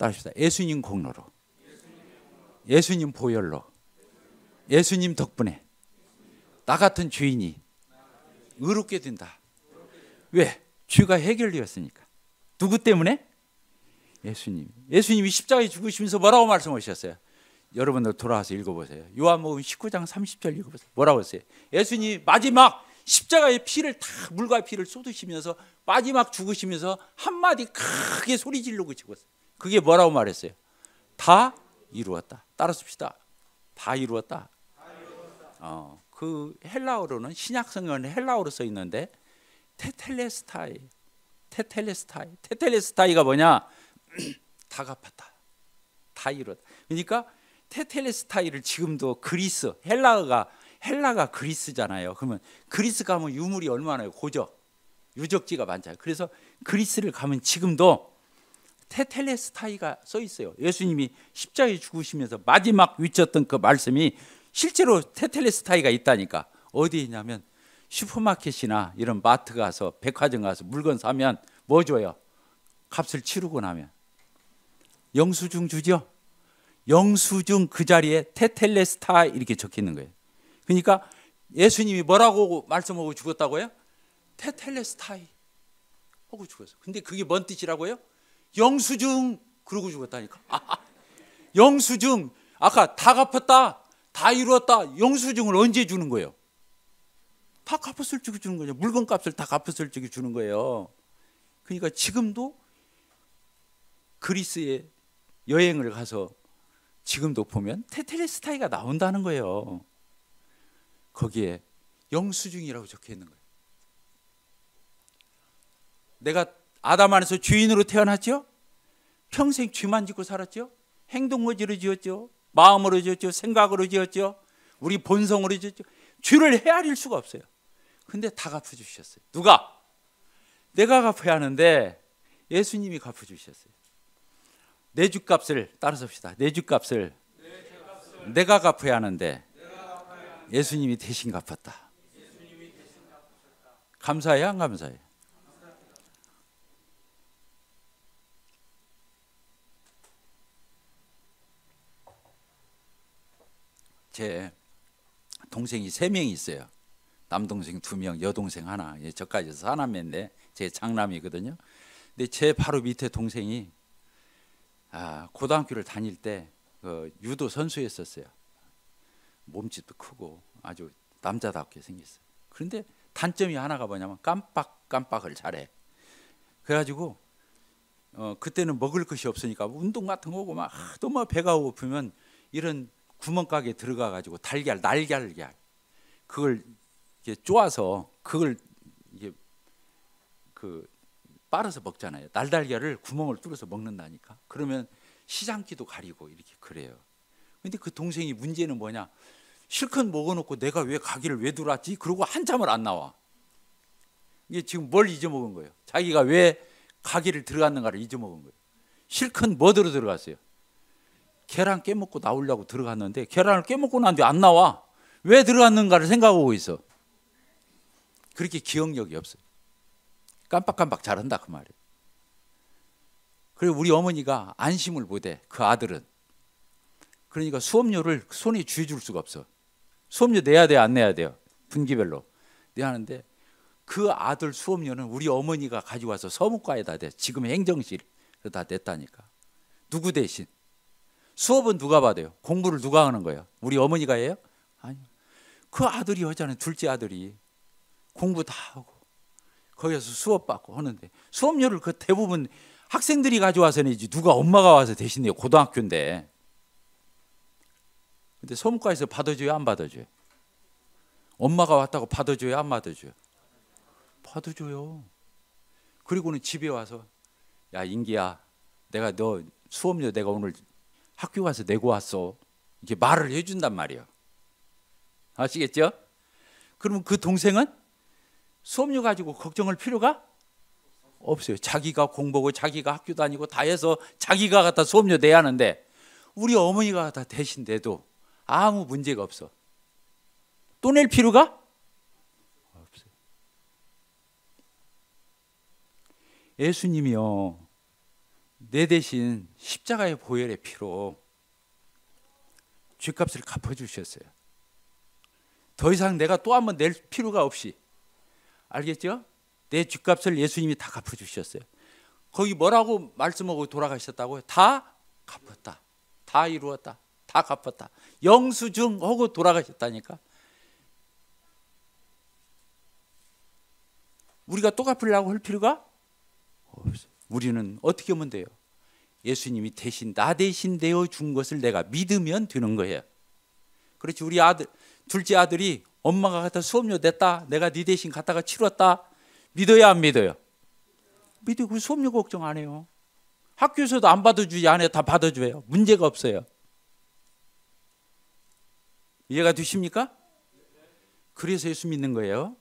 따라합시다. 예수님 공로로. 예수님 보혈로. 예수님 덕분에 나 같은 죄인이 의롭게 된다. 왜? 죄가 해결되었으니까. 누구 때문에? 예수님. 예수님이 십자가에 죽으시면서 뭐라고 말씀하셨어요? 여러분들 돌아와서 읽어보세요. 요한복음 19장 30절 읽어보세요. 뭐라고 했어요? 예수님 마지막 십자가의 피를 다 물과 피를 쏟으시면서 마지막 죽으시면서 한마디 크게 소리 지르고 죽었어요. 그게 뭐라고 말했어요? 다 이루었다. 따라 씁시다. 다 이루었다. 어, 그 헬라어로는 신약 성경은 헬라어로 써 있는데 테텔레스타이, 테텔레스타이, 테텔레스타이가 뭐냐? 다 갚았다, 다 이뤘다. 그러니까 테텔레스타이를 지금도 그리스, 헬라어가 헬라가 그리스잖아요. 그러면 그리스 가면 유물이 얼마나 고적, 유적지가 많잖아요. 그래서 그리스를 가면 지금도 테텔레스타이가 써 있어요. 예수님이 십자에 죽으시면서 마지막 위쳤던 그 말씀이 실제로 테텔레스타이가 있다니까. 어디에 있냐면 슈퍼마켓이나 이런 마트 가서 백화점 가서 물건 사면 뭐 줘요? 값을 치르고 나면 영수증 주죠. 영수증 그 자리에 테텔레스타 이렇게 적혀 있는 거예요. 그러니까 예수님이 뭐라고 말씀하고 죽었다고요? 테텔레스타이 하고 죽었어. 근데 그게 뭔 뜻이라고요? 영수증 그러고 죽었다니까. 아, 영수증 아까 다 갚았다, 다 이루었다. 영수증을 언제 주는 거예요? 다 갚았을 적에 주는 거죠. 물건값을 다 갚았을 적에 주는 거예요. 그러니까 지금도 그리스에 여행을 가서 지금도 보면 테텔레스타이가 나온다는 거예요. 거기에 영수증이라고 적혀 있는 거예요. 내가 아담 안에서 주인으로 태어났죠? 평생 죄만 짓고 살았죠? 행동거지로 지었죠? 마음으로 지었죠? 생각으로 지었죠? 우리 본성으로 지었죠? 죄를 헤아릴 수가 없어요. 근데 다 갚아주셨어요. 누가? 내가 갚아야 하는데 예수님이 갚아주셨어요. 내 주값을 따라서 합시다. 내 주값을 내가 갚아야 하는데 예수님이 대신 갚았다. 감사해요? 안 감사해요? 제 동생이 세 명이 있어요. 남동생 두 명, 여동생 하나. 예, 저까지 사남매인데 제 장남이거든요. 근데 제 바로 밑에 동생이 아, 고등학교를 다닐 때그 유도 선수였었어요. 몸집도 크고 아주 남자답게 생겼어요. 그런데 단점이 하나가 뭐냐면 깜빡깜빡을 잘해. 그래가지고 어, 그때는 먹을 것이 없으니까 운동 같은 거고 막 너무 아, 뭐 배가 고프면 이런 구멍가게 들어가 가지고 달걀 날걀 그걸 이렇게 쪼아서 그걸 이게 그 빨아서 먹잖아요. 날달걀을 구멍을 뚫어서 먹는다니까. 그러면 시장기도 가리고 이렇게 그래요. 근데 그 동생이 문제는 뭐냐? 실컷 먹어놓고 내가 왜가기를왜 들어왔지? 그러고 한참을 안 나와. 이게 지금 뭘 잊어먹은 거예요? 자기가 왜가기를 들어갔는가를 잊어먹은 거예요. 실컷 뭐 들어 들어갔어요? 계란 깨먹고 나오려고 들어갔는데 계란을 깨먹고 난뒤안 나와. 왜 들어갔는가를 생각하고 있어. 그렇게 기억력이 없어요. 깜빡깜빡 잘한다 그 말이에요. 그리고 우리 어머니가 안심을 보대 그 아들은. 그러니까 수업료를 손에 쥐줄 수가 없어. 수업료 내야 돼요 안 내야 돼요 분기별로 내하는데 네, 야그 아들 수업료는 우리 어머니가 가져 와서 서무과에다 대 지금 행정실에다 냈다니까 누구 대신 수업은 누가 받아요? 공부를 누가 하는 거예요? 우리 어머니가 해요? 아니그 아들이 하잖아요. 둘째 아들이. 공부 다 하고 거기서 수업 받고 하는데 수업료를 그 대부분 학생들이 가져와서는지 누가 엄마가 와서 대신해요. 고등학교인데. 근데 소문과에서 받아줘요, 안 받아줘요? 엄마가 왔다고 받아줘요, 안 받아줘요? 받아줘요. 그리고는 집에 와서 야 인기야, 내가 너 수업료 내가 오늘 학교 가서 내고 왔어. 이렇게 말을 해준단 말이에요. 아시겠죠? 그러면 그 동생은 수업료 가지고 걱정할 필요가 없어요. 자기가 공부하고 자기가 학교 다니고 다 해서 자기가 갖다 수업료 내야 하는데 우리 어머니가 다 대신 돼도 아무 문제가 없어. 또 낼 필요가 없어요. 예수님이요. 내 대신 십자가의 보혈의 피로 죄값을 갚아주셨어요. 더 이상 내가 또 한 번 낼 필요가 없이 알겠죠? 내 죄값을 예수님이 다 갚아주셨어요. 거기 뭐라고 말씀하고 돌아가셨다고요? 다 갚았다. 다 이루었다. 다 갚았다. 영수증하고 돌아가셨다니까. 우리가 또 갚으려고 할 필요가 없어. 우리는 어떻게 하면 돼요? 예수님이 대신 나 대신 내어 준 것을 내가 믿으면 되는 거예요. 그렇지 우리 아들 둘째 아들이 엄마가 갖다 수업료 냈다. 내가 네 대신 갖다가 치렀다. 믿어야 안 믿어요? 믿어그 수업료 걱정 안 해요. 학교에서도 안 받아주지 안에 해다 받아줘요. 문제가 없어요. 이해가 되십니까? 그래서 예수 믿는 거예요.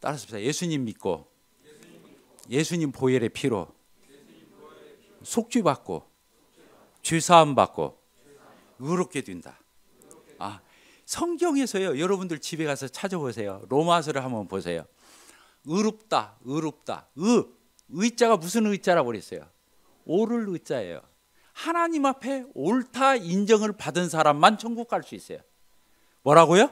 따라서 예수님 믿고 예수님 보혈의 피로 속죄받고 죄사함 받고 의롭게 된다. 아, 성경에서요. 여러분들 집에 가서 찾아보세요. 로마서를 한번 보세요. 의롭다, 의롭다. 의 의자가 무슨 의자라고 그랬어요? 오를 의자예요. 하나님 앞에 옳다 인정을 받은 사람만 천국 갈 수 있어요. 뭐라고요?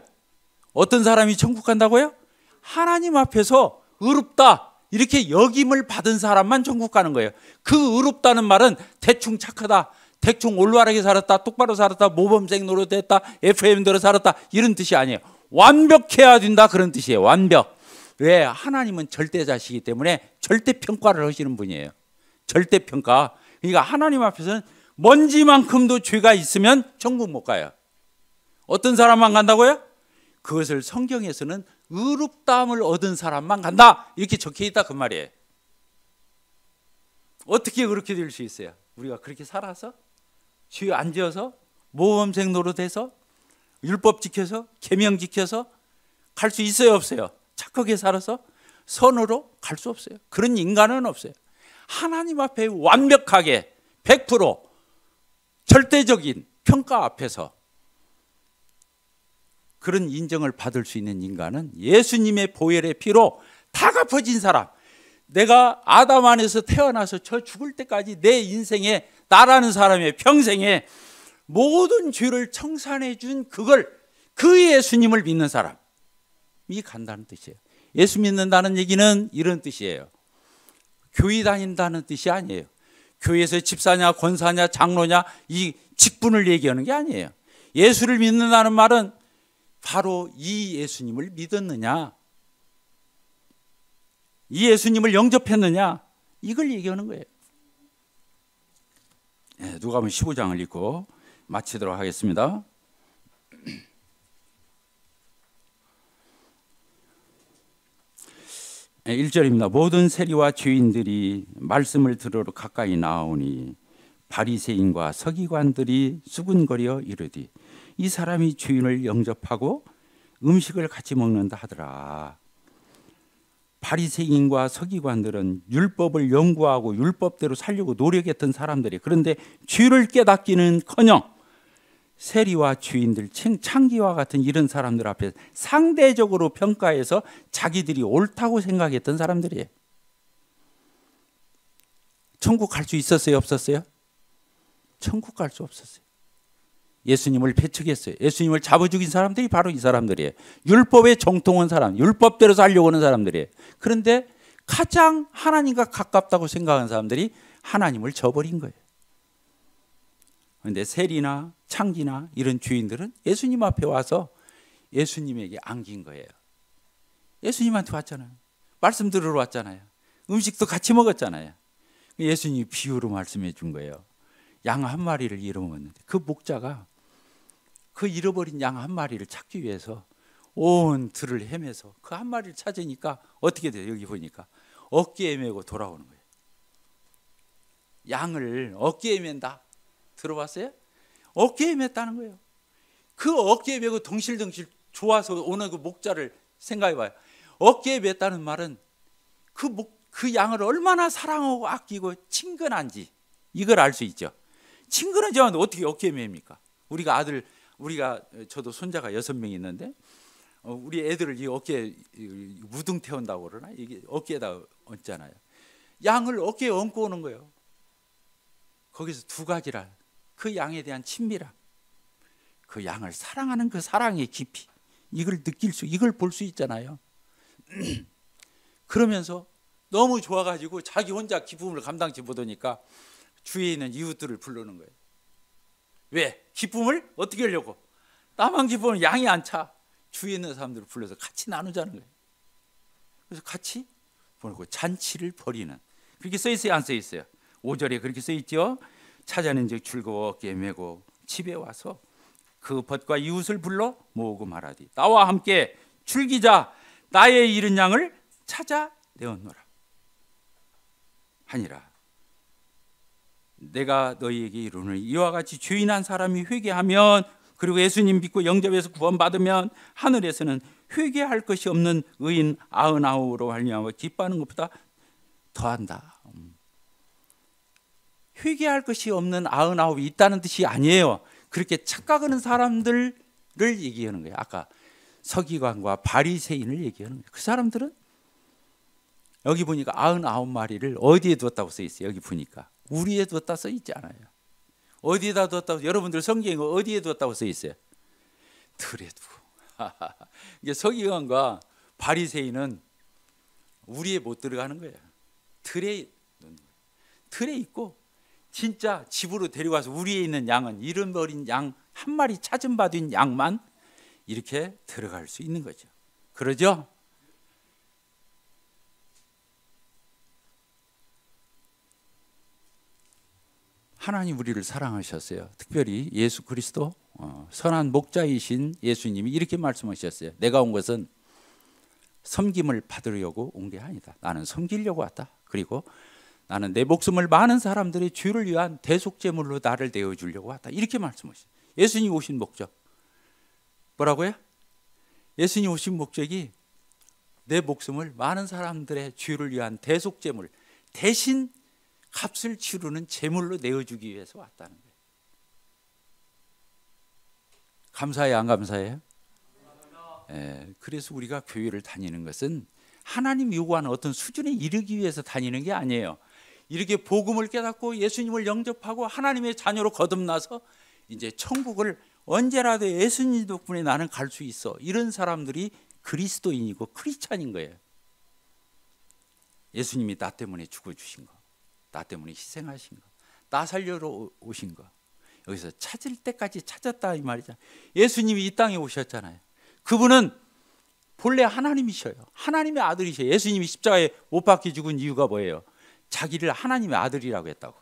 어떤 사람이 천국 간다고요? 하나님 앞에서 의롭다 이렇게 역임을 받은 사람만 천국 가는 거예요. 그 의롭다는 말은 대충 착하다. 대충 올바르게 살았다. 똑바로 살았다. 모범생 노릇했다. FM대로 살았다. 이런 뜻이 아니에요. 완벽해야 된다. 그런 뜻이에요. 완벽. 왜? 하나님은 절대자시기 때문에 절대평가를 하시는 분이에요. 절대평가. 그러니까 하나님 앞에서는 먼지만큼도 죄가 있으면 천국 못 가요. 어떤 사람만 간다고요? 그것을 성경에서는 의롭다함을 얻은 사람만 간다. 이렇게 적혀 있다 그 말이에요. 어떻게 그렇게 될 수 있어요? 우리가 그렇게 살아서 죄안 지어서 모범생 노릇해서 율법 지켜서 계명 지켜서 갈 수 있어요 없어요? 착하게 살아서 선으로 갈 수 없어요. 그런 인간은 없어요. 하나님 앞에 완벽하게 100% 절대적인 평가 앞에서 그런 인정을 받을 수 있는 인간은 예수님의 보혈의 피로 다 갚아진 사람. 내가 아담 안에서 태어나서 저 죽을 때까지 내 인생에 나라는 사람의 평생에 모든 죄를 청산해 준 그걸 그 예수님을 믿는 사람이 간다는 뜻이에요. 예수 믿는다는 얘기는 이런 뜻이에요. 교회 다닌다는 뜻이 아니에요. 교회에서 집사냐, 권사냐, 장로냐, 이 직분을 얘기하는 게 아니에요. 예수를 믿는다는 말은 바로 이 예수님을 믿었느냐? 이 예수님을 영접했느냐? 이걸 얘기하는 거예요. 네, 누가 보면 15장을 읽고 마치도록 하겠습니다. 1절입니다. 예, 모든 세리와 죄인들이 말씀을 들으러 가까이 나오니 바리새인과 서기관들이 수군거려 이르디 이 사람이 주인을 영접하고 음식을 같이 먹는다 하더라. 바리새인과 서기관들은 율법을 연구하고 율법대로 살려고 노력했던 사람들이 그런데 죄를 깨닫기는커녕 세리와 주인들, 창기와 같은 이런 사람들 앞에 상대적으로 평가해서 자기들이 옳다고 생각했던 사람들이에요. 천국 갈 수 있었어요, 없었어요? 천국 갈 수 없었어요. 예수님을 배척했어요. 예수님을 잡아 죽인 사람들이 바로 이 사람들이에요. 율법에 정통한 사람, 율법대로 살려고 하는 사람들이에요. 그런데 가장 하나님과 가깝다고 생각하는 사람들이 하나님을 저버린 거예요. 그런데 세리나 창기나 이런 주인들은 예수님 앞에 와서 예수님에게 안긴 거예요. 예수님한테 왔잖아요. 말씀 들으러 왔잖아요. 음식도 같이 먹었잖아요. 예수님이 비유로 말씀해 준 거예요. 양 한 마리를 잃어먹었는데 그 목자가 그 잃어버린 양 한 마리를 찾기 위해서 온 들을 헤매서 그 한 마리를 찾으니까 어떻게 돼요? 여기 보니까 어깨에 메고 돌아오는 거예요. 양을 어깨에 맨다. 들어봤어요? 어깨에 맸다는 거예요. 그 어깨에 메고 덩실덩실 좋아서 오는 그 목자를 생각해 봐요. 어깨에 맸다는 말은 그, 목, 그 양을 얼마나 사랑하고 아끼고 친근한지 이걸 알 수 있죠. 친근한지않은 어떻게 어깨에 맵니까? 우리가 아들 우리가 저도 손자가 여섯 명이 있는데 어, 우리 애들을 이 어깨에 무등 태운다고 그러나 이게 어깨에다 얹잖아요. 양을 어깨에 얹고 오는 거예요. 거기서 두 가지란 그 양에 대한 친밀함, 그 양을 사랑하는 그 사랑의 깊이 이걸 느낄 수, 이걸 볼 수 있잖아요. 그러면서 너무 좋아가지고 자기 혼자 기쁨을 감당치 못하니까 주위에 있는 이웃들을 부르는 거예요. 왜? 기쁨을 어떻게 하려고? 나만 기쁨은 양이 안 차. 주위에 있는 사람들을 불러서 같이 나누자는 거예요. 그래서 같이 보내고 잔치를 벌이는 그렇게 써 있어요, 안 써 있어요? 5절에 그렇게 써 있죠. 찾아낸 즉 즐거웠게 매고 집에 와서 그 벗과 이웃을 불러 모으고 말하디 나와 함께 줄기자 나의 잃은 양을 찾아 내었노라 하니라 내가 너희에게 이루는 이와 같이 죄인 한 사람이 회개하면 그리고 예수님 믿고 영접해서 구원받으면 하늘에서는 회개할 것이 없는 의인 아흔아홉으로 말미암아 기뻐하는 것보다 더한다. 음. 회개할 것이 없는 아흔아홉이 있다는 뜻이 아니에요. 그렇게 착각하는 사람들을 얘기하는 거예요. 아까 서기관과 바리새인을 얘기하는 거예요. 그 사람들은 여기 보니까 아흔아홉 마리를 어디에 두었다고 써 있어요. 여기 보니까 우리에 두었다 써 있지 않아요. 어디에다 두었다고 여러분들 성경에 어디에 두었다고 써 있어요? 틀에 두고. 이게 서기관과 바리새인은 우리에 못 들어가는 거예요. 에 틀에 있고 진짜 집으로 데려가서 우리에 있는 양은 잃어린양 한 마리 찾은 바 된 양만 이렇게 들어갈 수 있는 거죠. 그러죠? 하나님 우리를 사랑하셨어요. 특별히 예수 그리스도 어, 선한 목자이신 예수님이 이렇게 말씀하셨어요. 내가 온 것은 섬김을 받으려고 온 게 아니다. 나는 섬기려고 왔다. 그리고 나는 내 목숨을 많은 사람들의 죄를 위한 대속제물로 나를 대어 주려고 왔다. 이렇게 말씀하셨어요. 예수님 오신 목적 뭐라고요? 예수님 오신 목적이 내 목숨을 많은 사람들의 죄를 위한 대속제물 대신 값을 치르는 제물로 내어주기 위해서 왔다는 거예요. 감사해요, 안 감사해요? 예, 그래서 우리가 교회를 다니는 것은 하나님 요구하는 어떤 수준에 이르기 위해서 다니는 게 아니에요. 이렇게 복음을 깨닫고 예수님을 영접하고 하나님의 자녀로 거듭나서 이제 천국을 언제라도 예수님 덕분에 나는 갈 수 있어. 이런 사람들이 그리스도인이고 크리스찬인 거예요. 예수님이 나 때문에 죽어 주신 거. 나 때문에 희생하신 거. 나 살려러 오신 거. 여기서 찾을 때까지 찾았다 이 말이죠. 예수님이 이 땅에 오셨잖아요. 그분은 본래 하나님이셔요. 하나님의 아들이셔요. 예수님이 십자가에 못 박혀 죽은 이유가 뭐예요? 자기를 하나님의 아들이라고 했다고.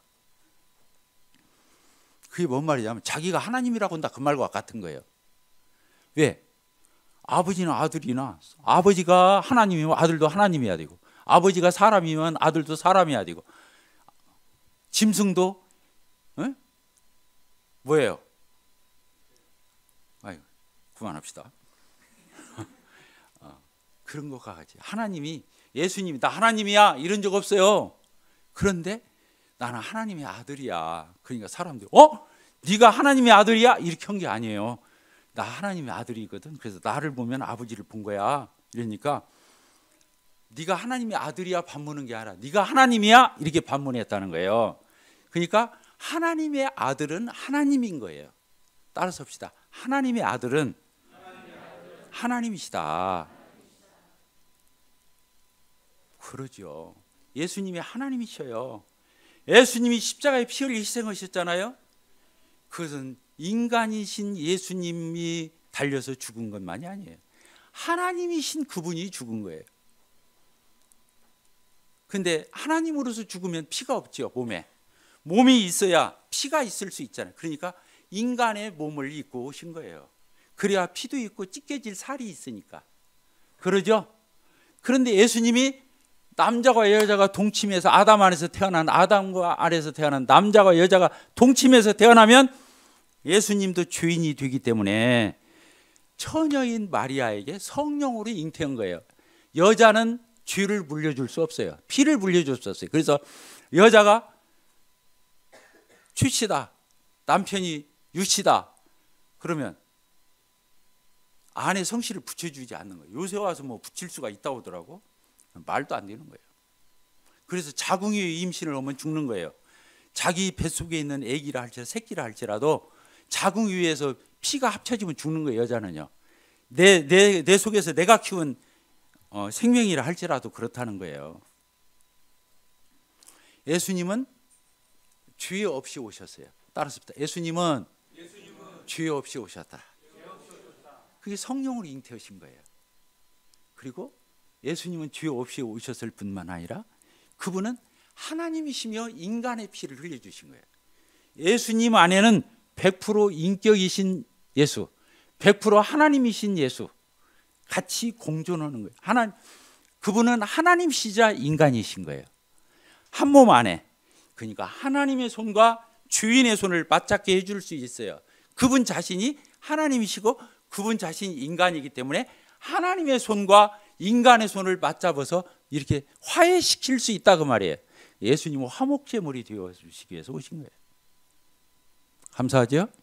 그게 뭔 말이냐면 자기가 하나님이라고 한다 그 말과 같은 거예요. 왜? 아버지는 아들이나 아버지가 하나님이면 아들도 하나님이야 어 되고 아버지가 사람이면 아들도 사람이야 되고 짐승도 응? 뭐예요? 아유 그만합시다. 어, 그런 것과 같이 하나님이 예수님이 나 하나님이야 이런 적 없어요. 그런데 나는 하나님의 아들이야. 그러니까 사람들이 어? 네가 하나님의 아들이야? 이렇게 한 게 아니에요. 나 하나님의 아들이거든. 그래서 나를 보면 아버지를 본 거야. 이러니까 네가 하나님의 아들이야 반문한 게 아니라 네가 하나님이야 이렇게 반문했다는 거예요. 그러니까 하나님의 아들은 하나님인 거예요. 따라서 합시다. 하나님의 아들은 하나님이시다. 그러죠. 예수님이 하나님이셔요. 예수님이 십자가에 피 흘리 희생하셨잖아요. 그것은 인간이신 예수님이 달려서 죽은 것만이 아니에요. 하나님이신 그분이 죽은 거예요. 근데 하나님으로서 죽으면 피가 없지요, 몸에. 몸이 있어야 피가 있을 수 있잖아요. 그러니까 인간의 몸을 입고 오신 거예요. 그래야 피도 있고 찢겨질 살이 있으니까. 그러죠? 그런데 예수님이 남자와 여자가 동침해서 아담 안에서 태어난 아담과 아래서 에 태어난 남자와 여자가 동침해서 태어나면 예수님도 죄인이 되기 때문에 처녀인 마리아에게 성령으로 잉태한 거예요. 여자는 쥐를 물려줄 수 없어요. 피를 물려줄 수 없어요. 그래서 여자가 취치다, 남편이 유치다, 그러면 안에 성실을 붙여주지 않는 거예요. 요새 와서 뭐 붙일 수가 있다고 하더라고. 말도 안 되는 거예요. 그래서 자궁이 임신을 하면 죽는 거예요. 자기 뱃속에 있는 아기를 할지라 새끼를 할지라도 자궁 위에서 피가 합쳐지면 죽는 거예요, 여자는요. 내, 내, 내 속에서 내가 키운 어, 생명이라 할지라도 그렇다는 거예요. 예수님은 죄 없이 오셨어요. 따라서부터 예수님은, 예수님은 죄 없이 오셨다. 그게 성령으로 잉태하신 거예요. 그리고 예수님은 죄 없이 오셨을 뿐만 아니라 그분은 하나님이시며 인간의 피를 흘려주신 거예요. 예수님 안에는 100% 인격이신 예수, 100% 하나님이신 예수, 같이 공존하는 거예요. 하나님 그분은 하나님시자 인간이신 거예요. 한 몸 안에. 그러니까 하나님의 손과 주인의 손을 맞잡게 해 줄 수 있어요. 그분 자신이 하나님이시고 그분 자신이 인간이기 때문에 하나님의 손과 인간의 손을 맞잡아서 이렇게 화해시킬 수 있다 그 말이에요. 예수님은 화목제물이 되어 주시기 위해서 오신 거예요. 감사하죠?